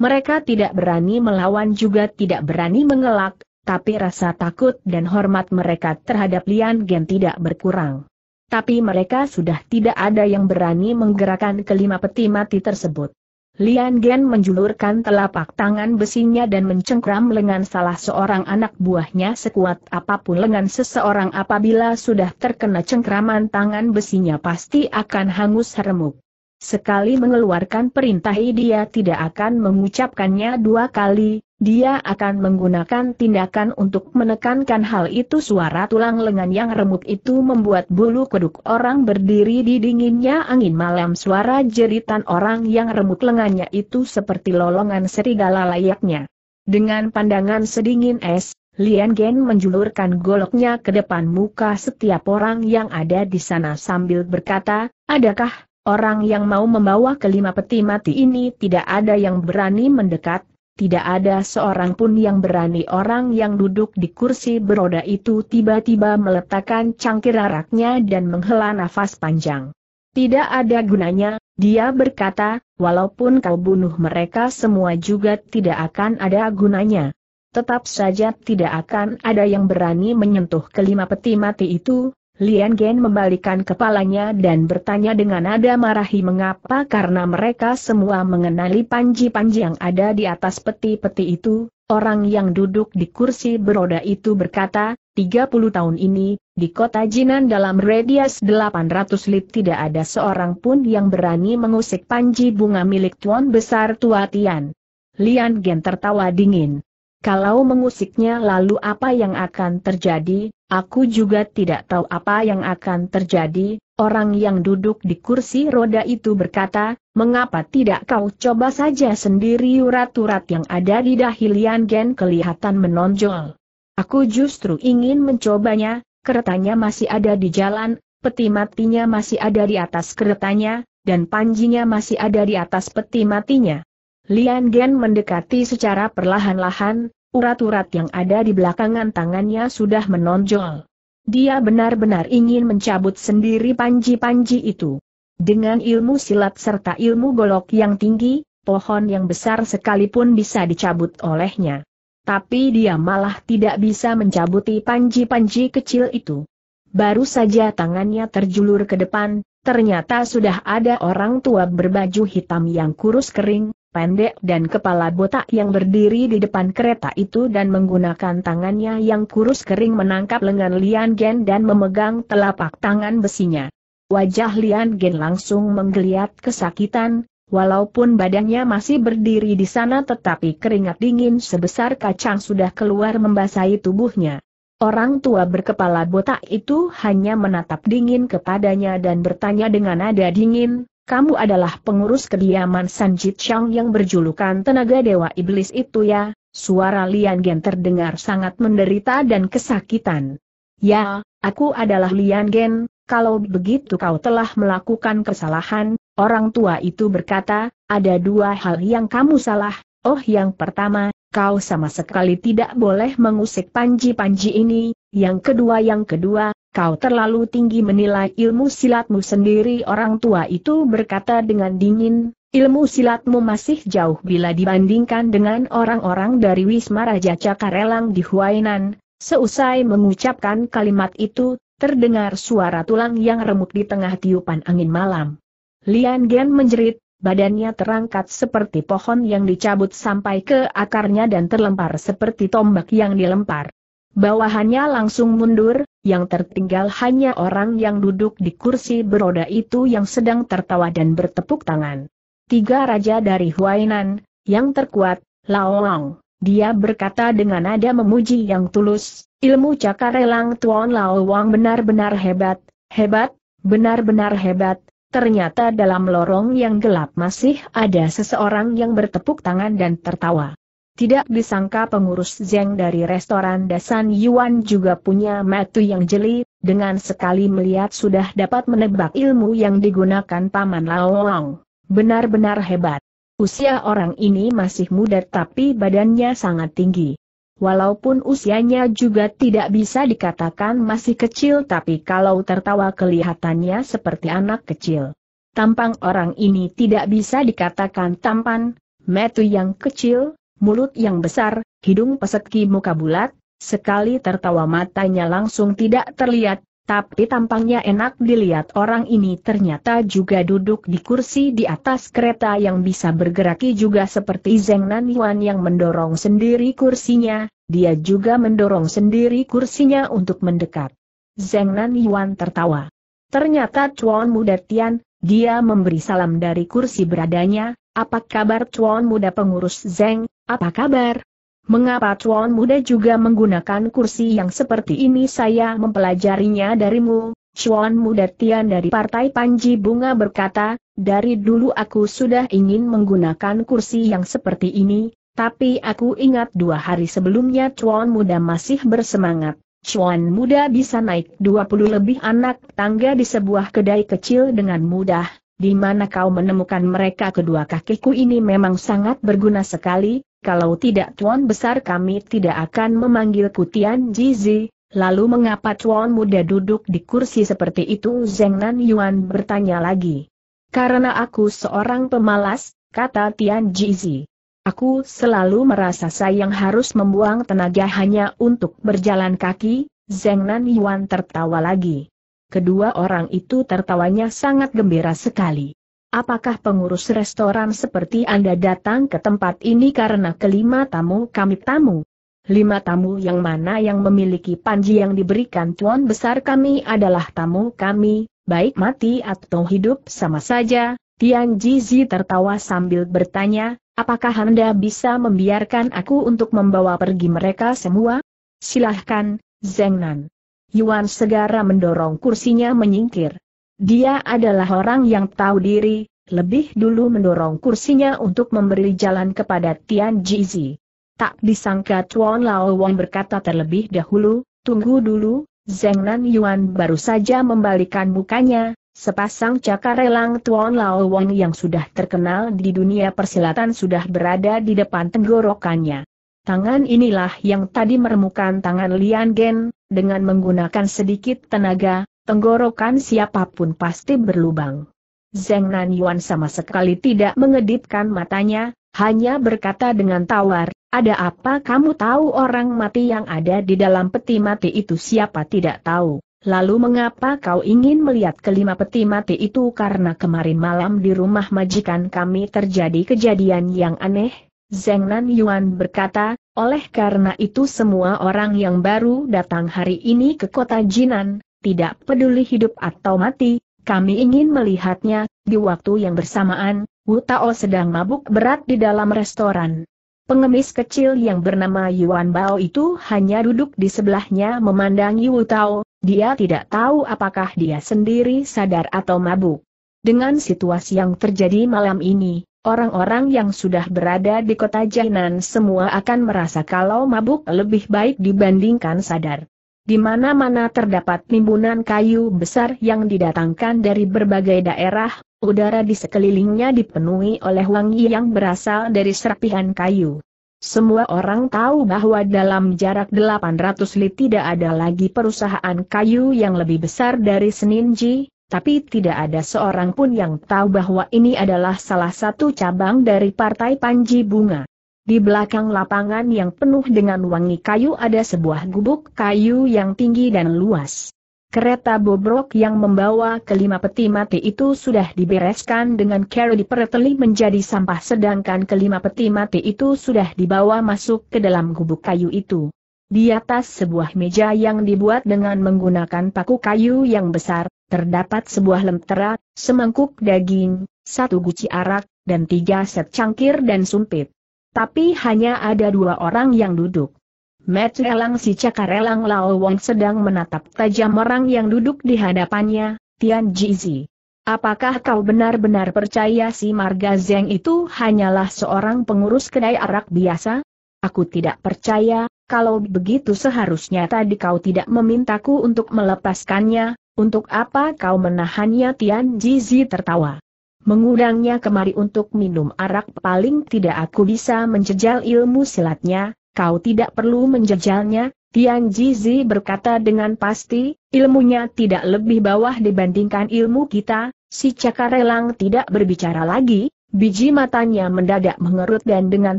Mereka tidak berani melawan juga tidak berani mengelak, tapi rasa takut dan hormat mereka terhadap Lian Gen tidak berkurang. Tapi mereka sudah tidak ada yang berani menggerakkan kelima peti mati tersebut. Lian Gen menjulurkan telapak tangan besinya dan mencengkram lengan salah seorang anak buahnya sekuat apapun lengan seseorang apabila sudah terkena cengkraman tangan besinya pasti akan hangus remuk. Sekali mengeluarkan perintah dia tidak akan mengucapkannya dua kali, dia akan menggunakan tindakan untuk menekankan hal itu suara tulang lengan yang remuk itu membuat bulu kuduk orang berdiri di dinginnya angin malam suara jeritan orang yang remuk lengannya itu seperti lolongan serigala layaknya. Dengan pandangan sedingin es, Lian Gen menjulurkan goloknya ke depan muka setiap orang yang ada di sana sambil berkata, adakah Orang yang mau membawa kelima peti mati ini tidak ada yang berani mendekat, tidak ada seorang pun yang berani orang yang duduk di kursi beroda itu tiba-tiba meletakkan cangkir araknya dan menghela nafas panjang. Tidak ada gunanya, dia berkata, walaupun kau bunuh mereka semua juga tidak akan ada gunanya. Tetap saja tidak akan ada yang berani menyentuh kelima peti mati itu, Lian Gen membalikan kepalanya dan bertanya dengan nada marahi mengapa karena mereka semua mengenali panji-panji yang ada di atas peti-peti itu, orang yang duduk di kursi beroda itu berkata, 30 tahun ini, di kota Jinan dalam radius 800 lit tidak ada seorang pun yang berani mengusik panji bunga milik Tuan Besar Tua Tian. Lian Gen tertawa dingin. Kalau mengusiknya lalu apa yang akan terjadi, aku juga tidak tahu apa yang akan terjadi, orang yang duduk di kursi roda itu berkata, mengapa tidak kau coba saja sendiri urat-urat yang ada di dahi Lian Gen kelihatan menonjol. Aku justru ingin mencobanya, keretanya masih ada di jalan, peti matinya masih ada di atas keretanya, dan panjinya masih ada di atas peti matinya. Lian Gen mendekati secara perlahan-lahan, urat-urat yang ada di belakangan tangannya sudah menonjol. Dia benar-benar ingin mencabut sendiri panji-panji itu. Dengan ilmu silat serta ilmu golok yang tinggi, pohon yang besar sekalipun bisa dicabut olehnya. Tapi dia malah tidak bisa mencabuti panji-panji kecil itu. Baru saja tangannya terjulur ke depan, ternyata sudah ada orang tua berbaju hitam yang kurus kering, pendek dan kepala botak yang berdiri di depan kereta itu dan menggunakan tangannya yang kurus kering menangkap lengan Lian Gen dan memegang telapak tangan besinya. Wajah Lian Gen langsung menggeliat kesakitan, walaupun badannya masih berdiri di sana tetapi keringat dingin sebesar kacang sudah keluar membasahi tubuhnya. Orang tua berkepala botak itu hanya menatap dingin kepadanya dan bertanya dengan nada dingin, kamu adalah pengurus kediaman Sanjit Chang yang berjulukan tenaga dewa iblis itu ya, suara Lian Gen terdengar sangat menderita dan kesakitan. Ya, aku adalah Lian Gen, kalau begitu kau telah melakukan kesalahan, orang tua itu berkata, ada dua hal yang kamu salah, oh yang pertama, kau sama sekali tidak boleh mengusik panji-panji ini, yang kedua yang kedua, Kau terlalu tinggi menilai ilmu silatmu sendiri orang tua itu berkata dengan dingin, ilmu silatmu masih jauh bila dibandingkan dengan orang-orang dari Wisma Raja Cakarelang di Huainan. Seusai mengucapkan kalimat itu, terdengar suara tulang yang remuk di tengah tiupan angin malam. Lian Gen menjerit, badannya terangkat seperti pohon yang dicabut sampai ke akarnya dan terlempar seperti tombak yang dilempar. Bawahannya langsung mundur, yang tertinggal hanya orang yang duduk di kursi beroda itu yang sedang tertawa dan bertepuk tangan. Tiga raja dari Huainan, yang terkuat, Laoang, dia berkata dengan nada memuji yang tulus, ilmu cakarelang Tuan Laoang benar-benar hebat, hebat, benar-benar hebat, ternyata dalam lorong yang gelap masih ada seseorang yang bertepuk tangan dan tertawa. Tidak disangka pengurus Zeng dari restoran Dasan Yuan juga punya metu yang jeli, dengan sekali melihat sudah dapat menebak ilmu yang digunakan Paman Laolong. Benar-benar hebat. Usia orang ini masih muda tapi badannya sangat tinggi. Walaupun usianya juga tidak bisa dikatakan masih kecil tapi kalau tertawa kelihatannya seperti anak kecil. Tampang orang ini tidak bisa dikatakan tampan, metu yang kecil, mulut yang besar, hidung peseki, muka bulat, sekali tertawa matanya langsung tidak terlihat, tapi tampangnya enak dilihat orang ini ternyata juga duduk di kursi di atas kereta yang bisa bergeraki juga seperti Zeng Nan Yuan yang mendorong sendiri kursinya, dia juga mendorong sendiri kursinya untuk mendekat. Zeng Nan Yuan tertawa. Ternyata Chuan Muda Tian, dia memberi salam dari kursi beradanya, apa kabar Chuan muda pengurus Zeng, apa kabar? Mengapa Chuan muda juga menggunakan kursi yang seperti ini saya mempelajarinya darimu? Chuan muda Tian dari Partai Panji Bunga berkata, dari dulu aku sudah ingin menggunakan kursi yang seperti ini, tapi aku ingat dua hari sebelumnya Chuan muda masih bersemangat. Chuan muda bisa naik 20 lebih anak tangga di sebuah kedai kecil dengan mudah, di mana kau menemukan mereka kedua kakiku ini memang sangat berguna sekali, kalau tidak tuan besar kami tidak akan memanggil Tian Jizi, lalu mengapa tuan muda duduk di kursi seperti itu Zeng Nan Yuan bertanya lagi. Karena aku seorang pemalas, kata Tian Jizi. Aku selalu merasa sayang harus membuang tenaga hanya untuk berjalan kaki, Zeng Nan Yuan tertawa lagi kedua orang itu tertawanya sangat gembira sekali. Apakah pengurus restoran seperti Anda datang ke tempat ini karena kelima tamu kami tamu? Lima tamu yang mana yang memiliki panji yang diberikan tuan besar kami adalah tamu kami, baik mati atau hidup sama saja. Tian Jizi tertawa sambil bertanya, apakah Anda bisa membiarkan aku untuk membawa pergi mereka semua? Silahkan, Zeng Nan. Yuan segera mendorong kursinya menyingkir. Dia adalah orang yang tahu diri, lebih dulu mendorong kursinya untuk memberi jalan kepada Tian Jizi. Tak disangka Tuan Lao Wang berkata terlebih dahulu, tunggu dulu, Zeng Nan Yuan baru saja membalikan mukanya, Sepasang cakarelang Tuan Lao Wang yang sudah terkenal di dunia persilatan sudah berada di depan tenggorokannya. Tangan inilah yang tadi meremukan tangan Lian Gen, dengan menggunakan sedikit tenaga, tenggorokan siapapun pasti berlubang. Zeng Nan Yuan sama sekali tidak mengedipkan matanya, hanya berkata dengan tawar, ada apa kamu tahu orang mati yang ada di dalam peti mati itu siapa tidak tahu? Lalu mengapa kau ingin melihat kelima peti mati itu karena kemarin malam di rumah majikan kami terjadi kejadian yang aneh? Zeng Nan Yuan berkata, oleh karena itu semua orang yang baru datang hari ini ke kota Jinan, tidak peduli hidup atau mati, kami ingin melihatnya, di waktu yang bersamaan, Wu Tao sedang mabuk berat di dalam restoran. Pengemis kecil yang bernama Yuan Bao itu hanya duduk di sebelahnya memandangi Wu Tao, dia tidak tahu apakah dia sendiri sadar atau mabuk. Dengan situasi yang terjadi malam ini, Orang-orang yang sudah berada di kota Jainan semua akan merasa kalau mabuk lebih baik dibandingkan sadar. Di mana-mana terdapat timbunan kayu besar yang didatangkan dari berbagai daerah, udara di sekelilingnya dipenuhi oleh wangi yang berasal dari serpihan kayu. Semua orang tahu bahwa dalam jarak 800 li tidak ada lagi perusahaan kayu yang lebih besar dari Seninji, tapi tidak ada seorang pun yang tahu bahwa ini adalah salah satu cabang dari Partai Panji Bunga. Di belakang lapangan yang penuh dengan wangi kayu ada sebuah gubuk kayu yang tinggi dan luas. Kereta bobrok yang membawa kelima peti mati itu sudah dibereskan dengan cara diperteli menjadi sampah sedangkan kelima peti mati itu sudah dibawa masuk ke dalam gubuk kayu itu. Di atas sebuah meja yang dibuat dengan menggunakan paku kayu yang besar, terdapat sebuah lentera, semangkuk daging, satu guci arak, dan tiga set cangkir dan sumpit. Tapi hanya ada dua orang yang duduk. Met Elang si Cakarelang Lao Wong sedang menatap tajam orang yang duduk di hadapannya, Tian Jizi. Apakah kau benar-benar percaya si Marga Zeng itu hanyalah seorang pengurus kedai arak biasa? Aku tidak percaya, kalau begitu seharusnya tadi kau tidak memintaku untuk melepaskannya, untuk apa kau menahannya Tian Jizi tertawa. Mengundangnya kemari untuk minum arak paling tidak aku bisa menjejal ilmu silatnya, kau tidak perlu menjejalnya, Tian Jizi berkata dengan pasti, ilmunya tidak lebih bawah dibandingkan ilmu kita, si cakarelang tidak berbicara lagi, biji matanya mendadak mengerut dan dengan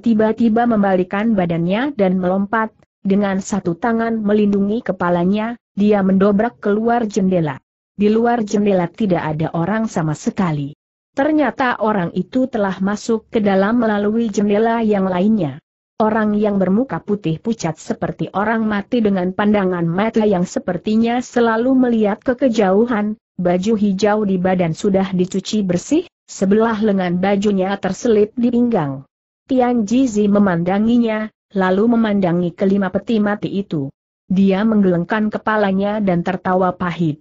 tiba-tiba membalikan badannya dan melompat, dengan satu tangan melindungi kepalanya, dia mendobrak keluar jendela. Di luar jendela tidak ada orang sama sekali. Ternyata orang itu telah masuk ke dalam melalui jendela yang lainnya. Orang yang bermuka putih pucat seperti orang mati dengan pandangan mata yang sepertinya selalu melihat ke kejauhan, baju hijau di badan sudah dicuci bersih, sebelah lengan bajunya terselip di pinggang. Tian Jizi memandanginya, lalu memandangi kelima peti mati itu. Dia menggelengkan kepalanya dan tertawa pahit.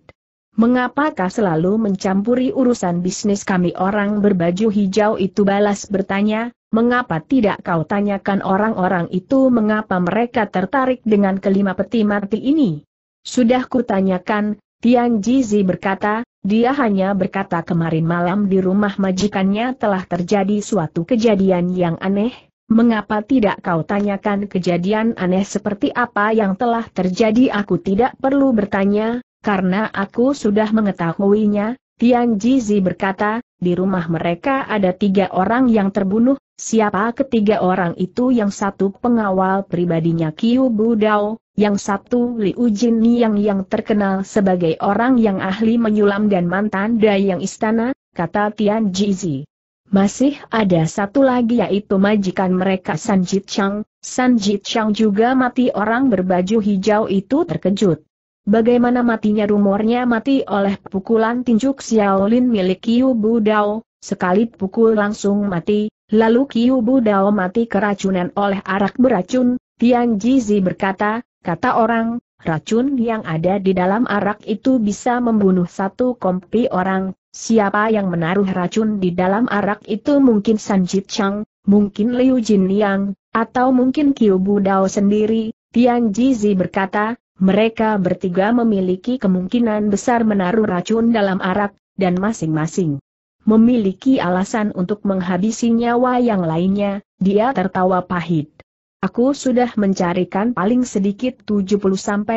Mengapakah selalu mencampuri urusan bisnis kami orang berbaju hijau itu balas bertanya, mengapa tidak kau tanyakan orang-orang itu mengapa mereka tertarik dengan kelima peti mati ini? Sudah kutanyakan, Tian Jizi berkata, dia hanya berkata kemarin malam di rumah majikannya telah terjadi suatu kejadian yang aneh, Mengapa tidak kau tanyakan kejadian aneh seperti apa yang telah terjadi? Aku tidak perlu bertanya, karena aku sudah mengetahuinya. Tian Jizi berkata, di rumah mereka ada tiga orang yang terbunuh, siapa ketiga orang itu yang satu pengawal pribadinya Bu Dao, yang satu Liu Jin Yang yang terkenal sebagai orang yang ahli menyulam dan mantan dayang istana, kata Tian Jizi. Masih ada satu lagi yaitu majikan mereka San Jit Chang, San Chang juga mati orang berbaju hijau itu terkejut. Bagaimana matinya rumornya mati oleh pukulan tinjuk Xiaolin milik Qiu Bu Dao, sekali pukul langsung mati, lalu Qiu Bu Dao mati keracunan oleh arak beracun, Tian Jizi berkata, kata orang, racun yang ada di dalam arak itu bisa membunuh satu kompi orang, Siapa yang menaruh racun di dalam arak itu mungkin Sanjit Chang, mungkin Liu Jin Yang, atau mungkin Kiu Dao sendiri, Tian Jizi berkata, mereka bertiga memiliki kemungkinan besar menaruh racun dalam arak, dan masing-masing memiliki alasan untuk menghabisi nyawa yang lainnya, dia tertawa pahit. Aku sudah mencarikan paling sedikit 70-80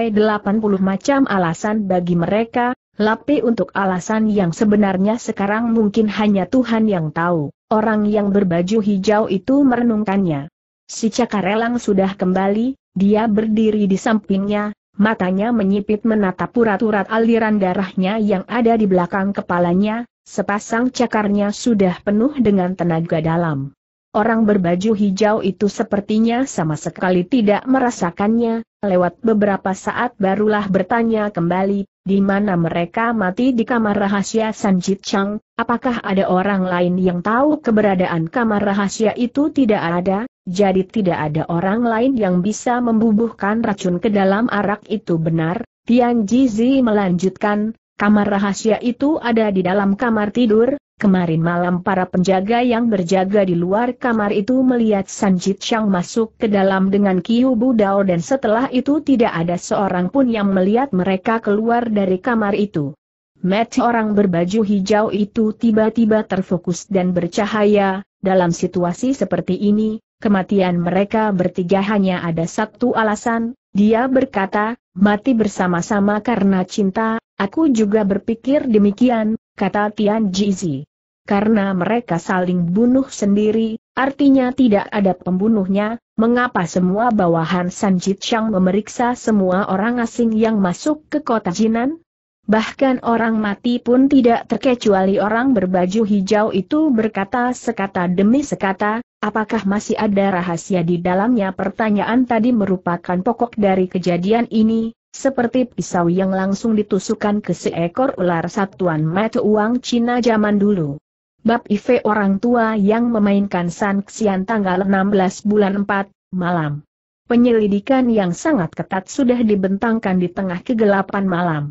macam alasan bagi mereka, Lapi untuk alasan yang sebenarnya sekarang mungkin hanya Tuhan yang tahu, orang yang berbaju hijau itu merenungkannya. Si Cakarelang sudah kembali, dia berdiri di sampingnya, matanya menyipit menatap urat-urat aliran darahnya yang ada di belakang kepalanya, sepasang cakarnya sudah penuh dengan tenaga dalam. Orang berbaju hijau itu sepertinya sama sekali tidak merasakannya, lewat beberapa saat barulah bertanya kembali, di mana mereka mati di kamar rahasia Sanjit Chang, apakah ada orang lain yang tahu keberadaan kamar rahasia itu tidak ada, jadi tidak ada orang lain yang bisa membubuhkan racun ke dalam arak itu benar, Tian Jizi melanjutkan, Kamar rahasia itu ada di dalam kamar tidur, kemarin malam para penjaga yang berjaga di luar kamar itu melihat Sanjit Chang masuk ke dalam dengan Kiu Budao dan setelah itu tidak ada seorang pun yang melihat mereka keluar dari kamar itu. Mata orang berbaju hijau itu tiba-tiba terfokus dan bercahaya, dalam situasi seperti ini, kematian mereka bertiga hanya ada satu alasan, dia berkata, mati bersama-sama karena cinta, Aku juga berpikir demikian, kata Tian Jizi. Karena mereka saling bunuh sendiri, artinya tidak ada pembunuhnya, mengapa semua bawahan Sanjit Shang memeriksa semua orang asing yang masuk ke kota Jinan? Bahkan orang mati pun tidak terkecuali orang berbaju hijau itu berkata sekata demi sekata, apakah masih ada rahasia di dalamnya pertanyaan tadi merupakan pokok dari kejadian ini, seperti pisau yang langsung ditusukkan ke seekor ular satuan mata uang Cina zaman dulu. Bab IV orang tua yang memainkan San Xian tanggal 16 bulan 4, malam. Penyelidikan yang sangat ketat sudah dibentangkan di tengah kegelapan malam.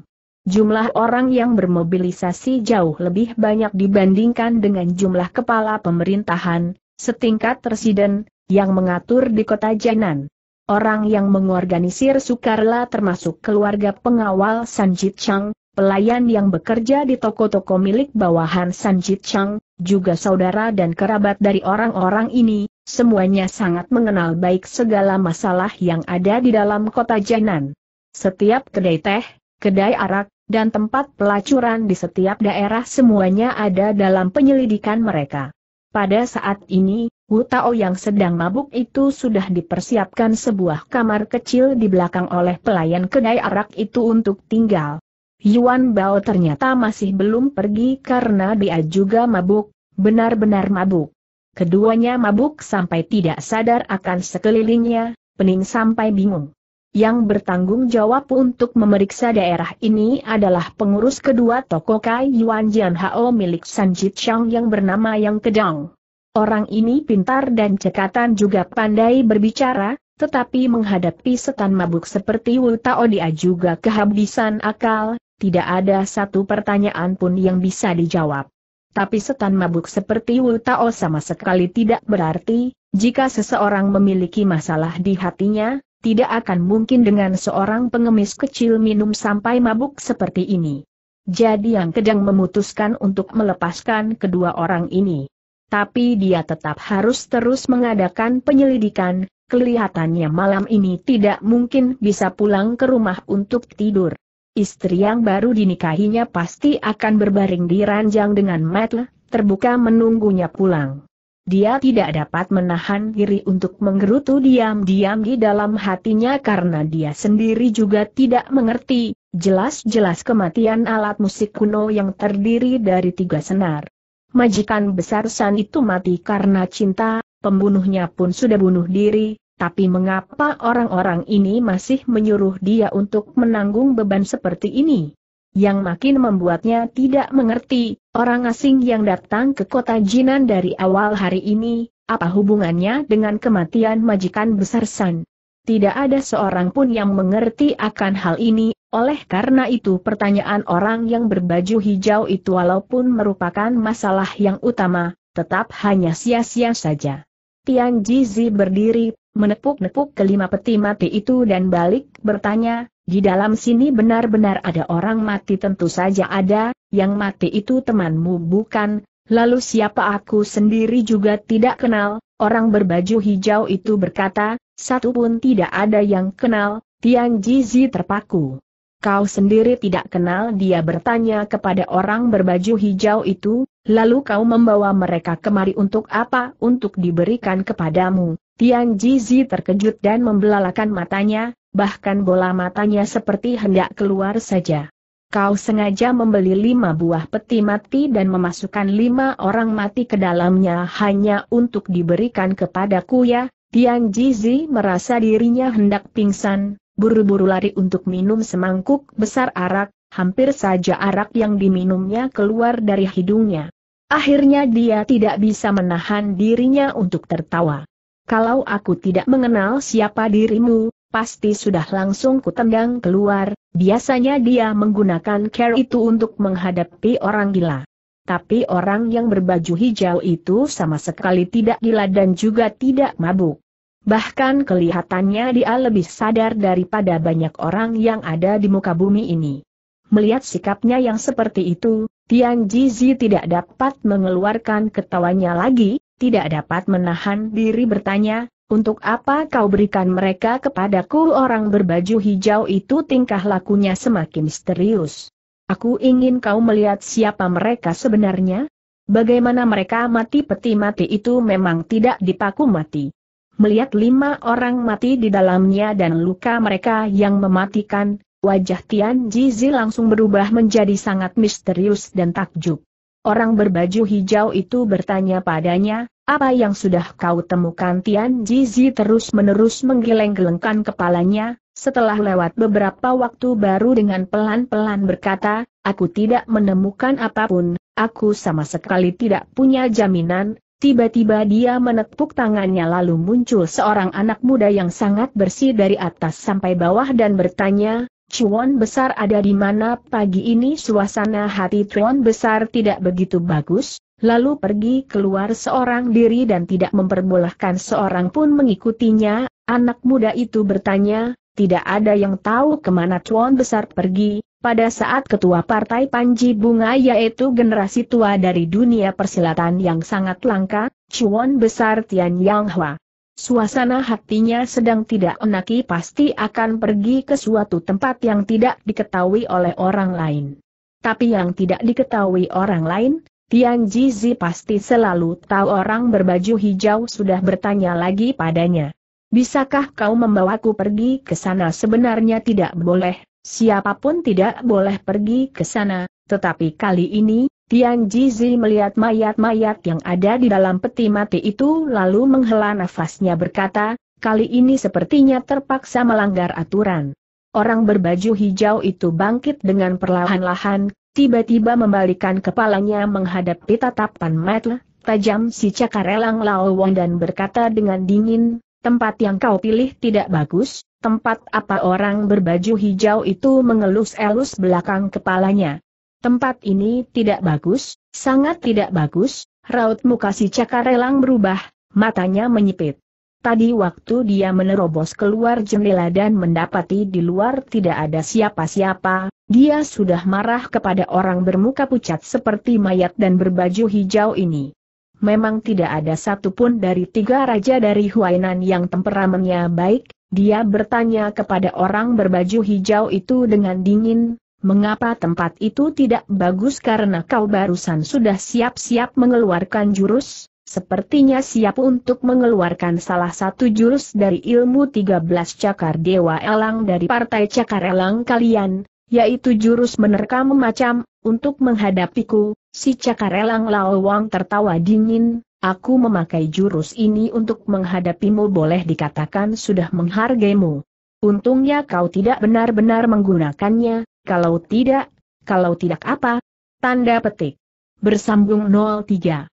Jumlah orang yang bermobilisasi jauh lebih banyak dibandingkan dengan jumlah kepala pemerintahan, setingkat residen, yang mengatur di kota Jinan. Orang yang mengorganisir sukarela termasuk keluarga pengawal Sanjit Chang, pelayan yang bekerja di toko-toko milik bawahan Sanjit Chang, juga saudara dan kerabat dari orang-orang ini, semuanya sangat mengenal baik segala masalah yang ada di dalam kota Jainan. Setiap kedai teh, kedai arak, dan tempat pelacuran di setiap daerah semuanya ada dalam penyelidikan mereka. Pada saat ini, Wu Tao yang sedang mabuk itu sudah dipersiapkan sebuah kamar kecil di belakang oleh pelayan kedai arak itu untuk tinggal. Yuan Bao ternyata masih belum pergi karena dia juga mabuk, benar-benar mabuk. Keduanya mabuk sampai tidak sadar akan sekelilingnya, pening sampai bingung. Yang bertanggung jawab untuk memeriksa daerah ini adalah pengurus kedua toko Kai Yuan Jian Hao milik Sanjit Chang yang bernama Yang Kedang. Orang ini pintar dan cekatan juga pandai berbicara, tetapi menghadapi setan mabuk seperti Wutao dia juga kehabisan akal, tidak ada satu pertanyaan pun yang bisa dijawab. Tapi setan mabuk seperti Wutao sama sekali tidak berarti, jika seseorang memiliki masalah di hatinya, tidak akan mungkin dengan seorang pengemis kecil minum sampai mabuk seperti ini. Jadi yang kedang memutuskan untuk melepaskan kedua orang ini tapi dia tetap harus terus mengadakan penyelidikan, kelihatannya malam ini tidak mungkin bisa pulang ke rumah untuk tidur. Istri yang baru dinikahinya pasti akan berbaring di ranjang dengan Matt, terbuka menunggunya pulang. Dia tidak dapat menahan diri untuk menggerutu diam-diam di dalam hatinya karena dia sendiri juga tidak mengerti, jelas-jelas kematian alat musik kuno yang terdiri dari tiga senar. Majikan besar San itu mati karena cinta, pembunuhnya pun sudah bunuh diri, tapi mengapa orang-orang ini masih menyuruh dia untuk menanggung beban seperti ini? Yang makin membuatnya tidak mengerti, orang asing yang datang ke kota Jinan dari awal hari ini, apa hubungannya dengan kematian majikan besar San? Tidak ada seorang pun yang mengerti akan hal ini, oleh karena itu pertanyaan orang yang berbaju hijau itu walaupun merupakan masalah yang utama, tetap hanya sia-sia saja. Tian Jizi berdiri, menepuk-nepuk kelima peti mati itu dan balik bertanya, di dalam sini benar-benar ada orang mati tentu saja ada, yang mati itu temanmu bukan, lalu siapa aku sendiri juga tidak kenal, orang berbaju hijau itu berkata, satu pun tidak ada yang kenal, Tian Jizi terpaku. Kau sendiri tidak kenal dia bertanya kepada orang berbaju hijau itu, lalu kau membawa mereka kemari untuk apa? Untuk diberikan kepadamu. Tian Jizi terkejut dan membelalakan matanya, bahkan bola matanya seperti hendak keluar saja. Kau sengaja membeli lima buah peti mati dan memasukkan lima orang mati ke dalamnya hanya untuk diberikan kepadaku ya, Tian Jizi merasa dirinya hendak pingsan, buru-buru lari untuk minum semangkuk besar arak, hampir saja arak yang diminumnya keluar dari hidungnya. Akhirnya dia tidak bisa menahan dirinya untuk tertawa. Kalau aku tidak mengenal siapa dirimu, pasti sudah langsung kutendang keluar, biasanya dia menggunakan care itu untuk menghadapi orang gila. Tapi orang yang berbaju hijau itu sama sekali tidak gila dan juga tidak mabuk. Bahkan kelihatannya dia lebih sadar daripada banyak orang yang ada di muka bumi ini. Melihat sikapnya yang seperti itu, Tian Jizi tidak dapat mengeluarkan ketawanya lagi, tidak dapat menahan diri bertanya, untuk apa kau berikan mereka kepadaku orang berbaju hijau itu tingkah lakunya semakin misterius. Aku ingin kau melihat siapa mereka sebenarnya? Bagaimana mereka mati peti mati itu memang tidak dipaku mati. Melihat lima orang mati di dalamnya dan luka mereka yang mematikan, wajah Tian Jizi langsung berubah menjadi sangat misterius dan takjub. Orang berbaju hijau itu bertanya padanya, apa yang sudah kau temukan Tian Jizi terus-menerus menggeleng-gelengkan kepalanya, setelah lewat beberapa waktu baru dengan pelan-pelan berkata, aku tidak menemukan apapun, aku sama sekali tidak punya jaminan, Tiba-tiba dia menepuk tangannya lalu muncul seorang anak muda yang sangat bersih dari atas sampai bawah dan bertanya, Cuan besar ada di mana pagi ini suasana hati Cuan besar tidak begitu bagus, lalu pergi keluar seorang diri dan tidak memperbolehkan seorang pun mengikutinya, anak muda itu bertanya, tidak ada yang tahu kemana Cuan besar pergi, pada saat ketua partai Panji Bunga yaitu generasi tua dari dunia persilatan yang sangat langka, Chuan Besar Tian Yang Hua. Suasana hatinya sedang tidak enaki pasti akan pergi ke suatu tempat yang tidak diketahui oleh orang lain. Tapi yang tidak diketahui orang lain, Tian Jizi pasti selalu tahu orang berbaju hijau sudah bertanya lagi padanya. Bisakah kau membawaku pergi ke sana sebenarnya tidak boleh, Siapapun tidak boleh pergi ke sana, tetapi kali ini, Tian Jizi melihat mayat-mayat yang ada di dalam peti mati itu lalu menghela nafasnya berkata, kali ini sepertinya terpaksa melanggar aturan. Orang berbaju hijau itu bangkit dengan perlahan-lahan, tiba-tiba membalikan kepalanya menghadapi tatapan mata tajam si Cakarelang Lao Wang dan berkata dengan dingin, tempat yang kau pilih tidak bagus, Tempat apa orang berbaju hijau itu mengelus-elus belakang kepalanya. Tempat ini tidak bagus, sangat tidak bagus, raut muka si cakarelang berubah, matanya menyipit. Tadi waktu dia menerobos keluar jendela dan mendapati di luar tidak ada siapa-siapa, dia sudah marah kepada orang bermuka pucat seperti mayat dan berbaju hijau ini. Memang tidak ada satupun dari tiga raja dari Huainan yang temperamennya baik, dia bertanya kepada orang berbaju hijau itu dengan dingin, mengapa tempat itu tidak bagus karena kau barusan sudah siap-siap mengeluarkan jurus? Sepertinya siap untuk mengeluarkan salah satu jurus dari ilmu 13 cakar dewa elang dari partai cakar elang kalian, yaitu jurus menerkam macam, untuk menghadapiku, si cakar elang lawang tertawa dingin, Aku memakai jurus ini untuk menghadapimu boleh dikatakan sudah menghargaimu. Untungnya kau tidak benar-benar menggunakannya, kalau tidak, kalau tidak apa? Tanda petik. Bersambung 03.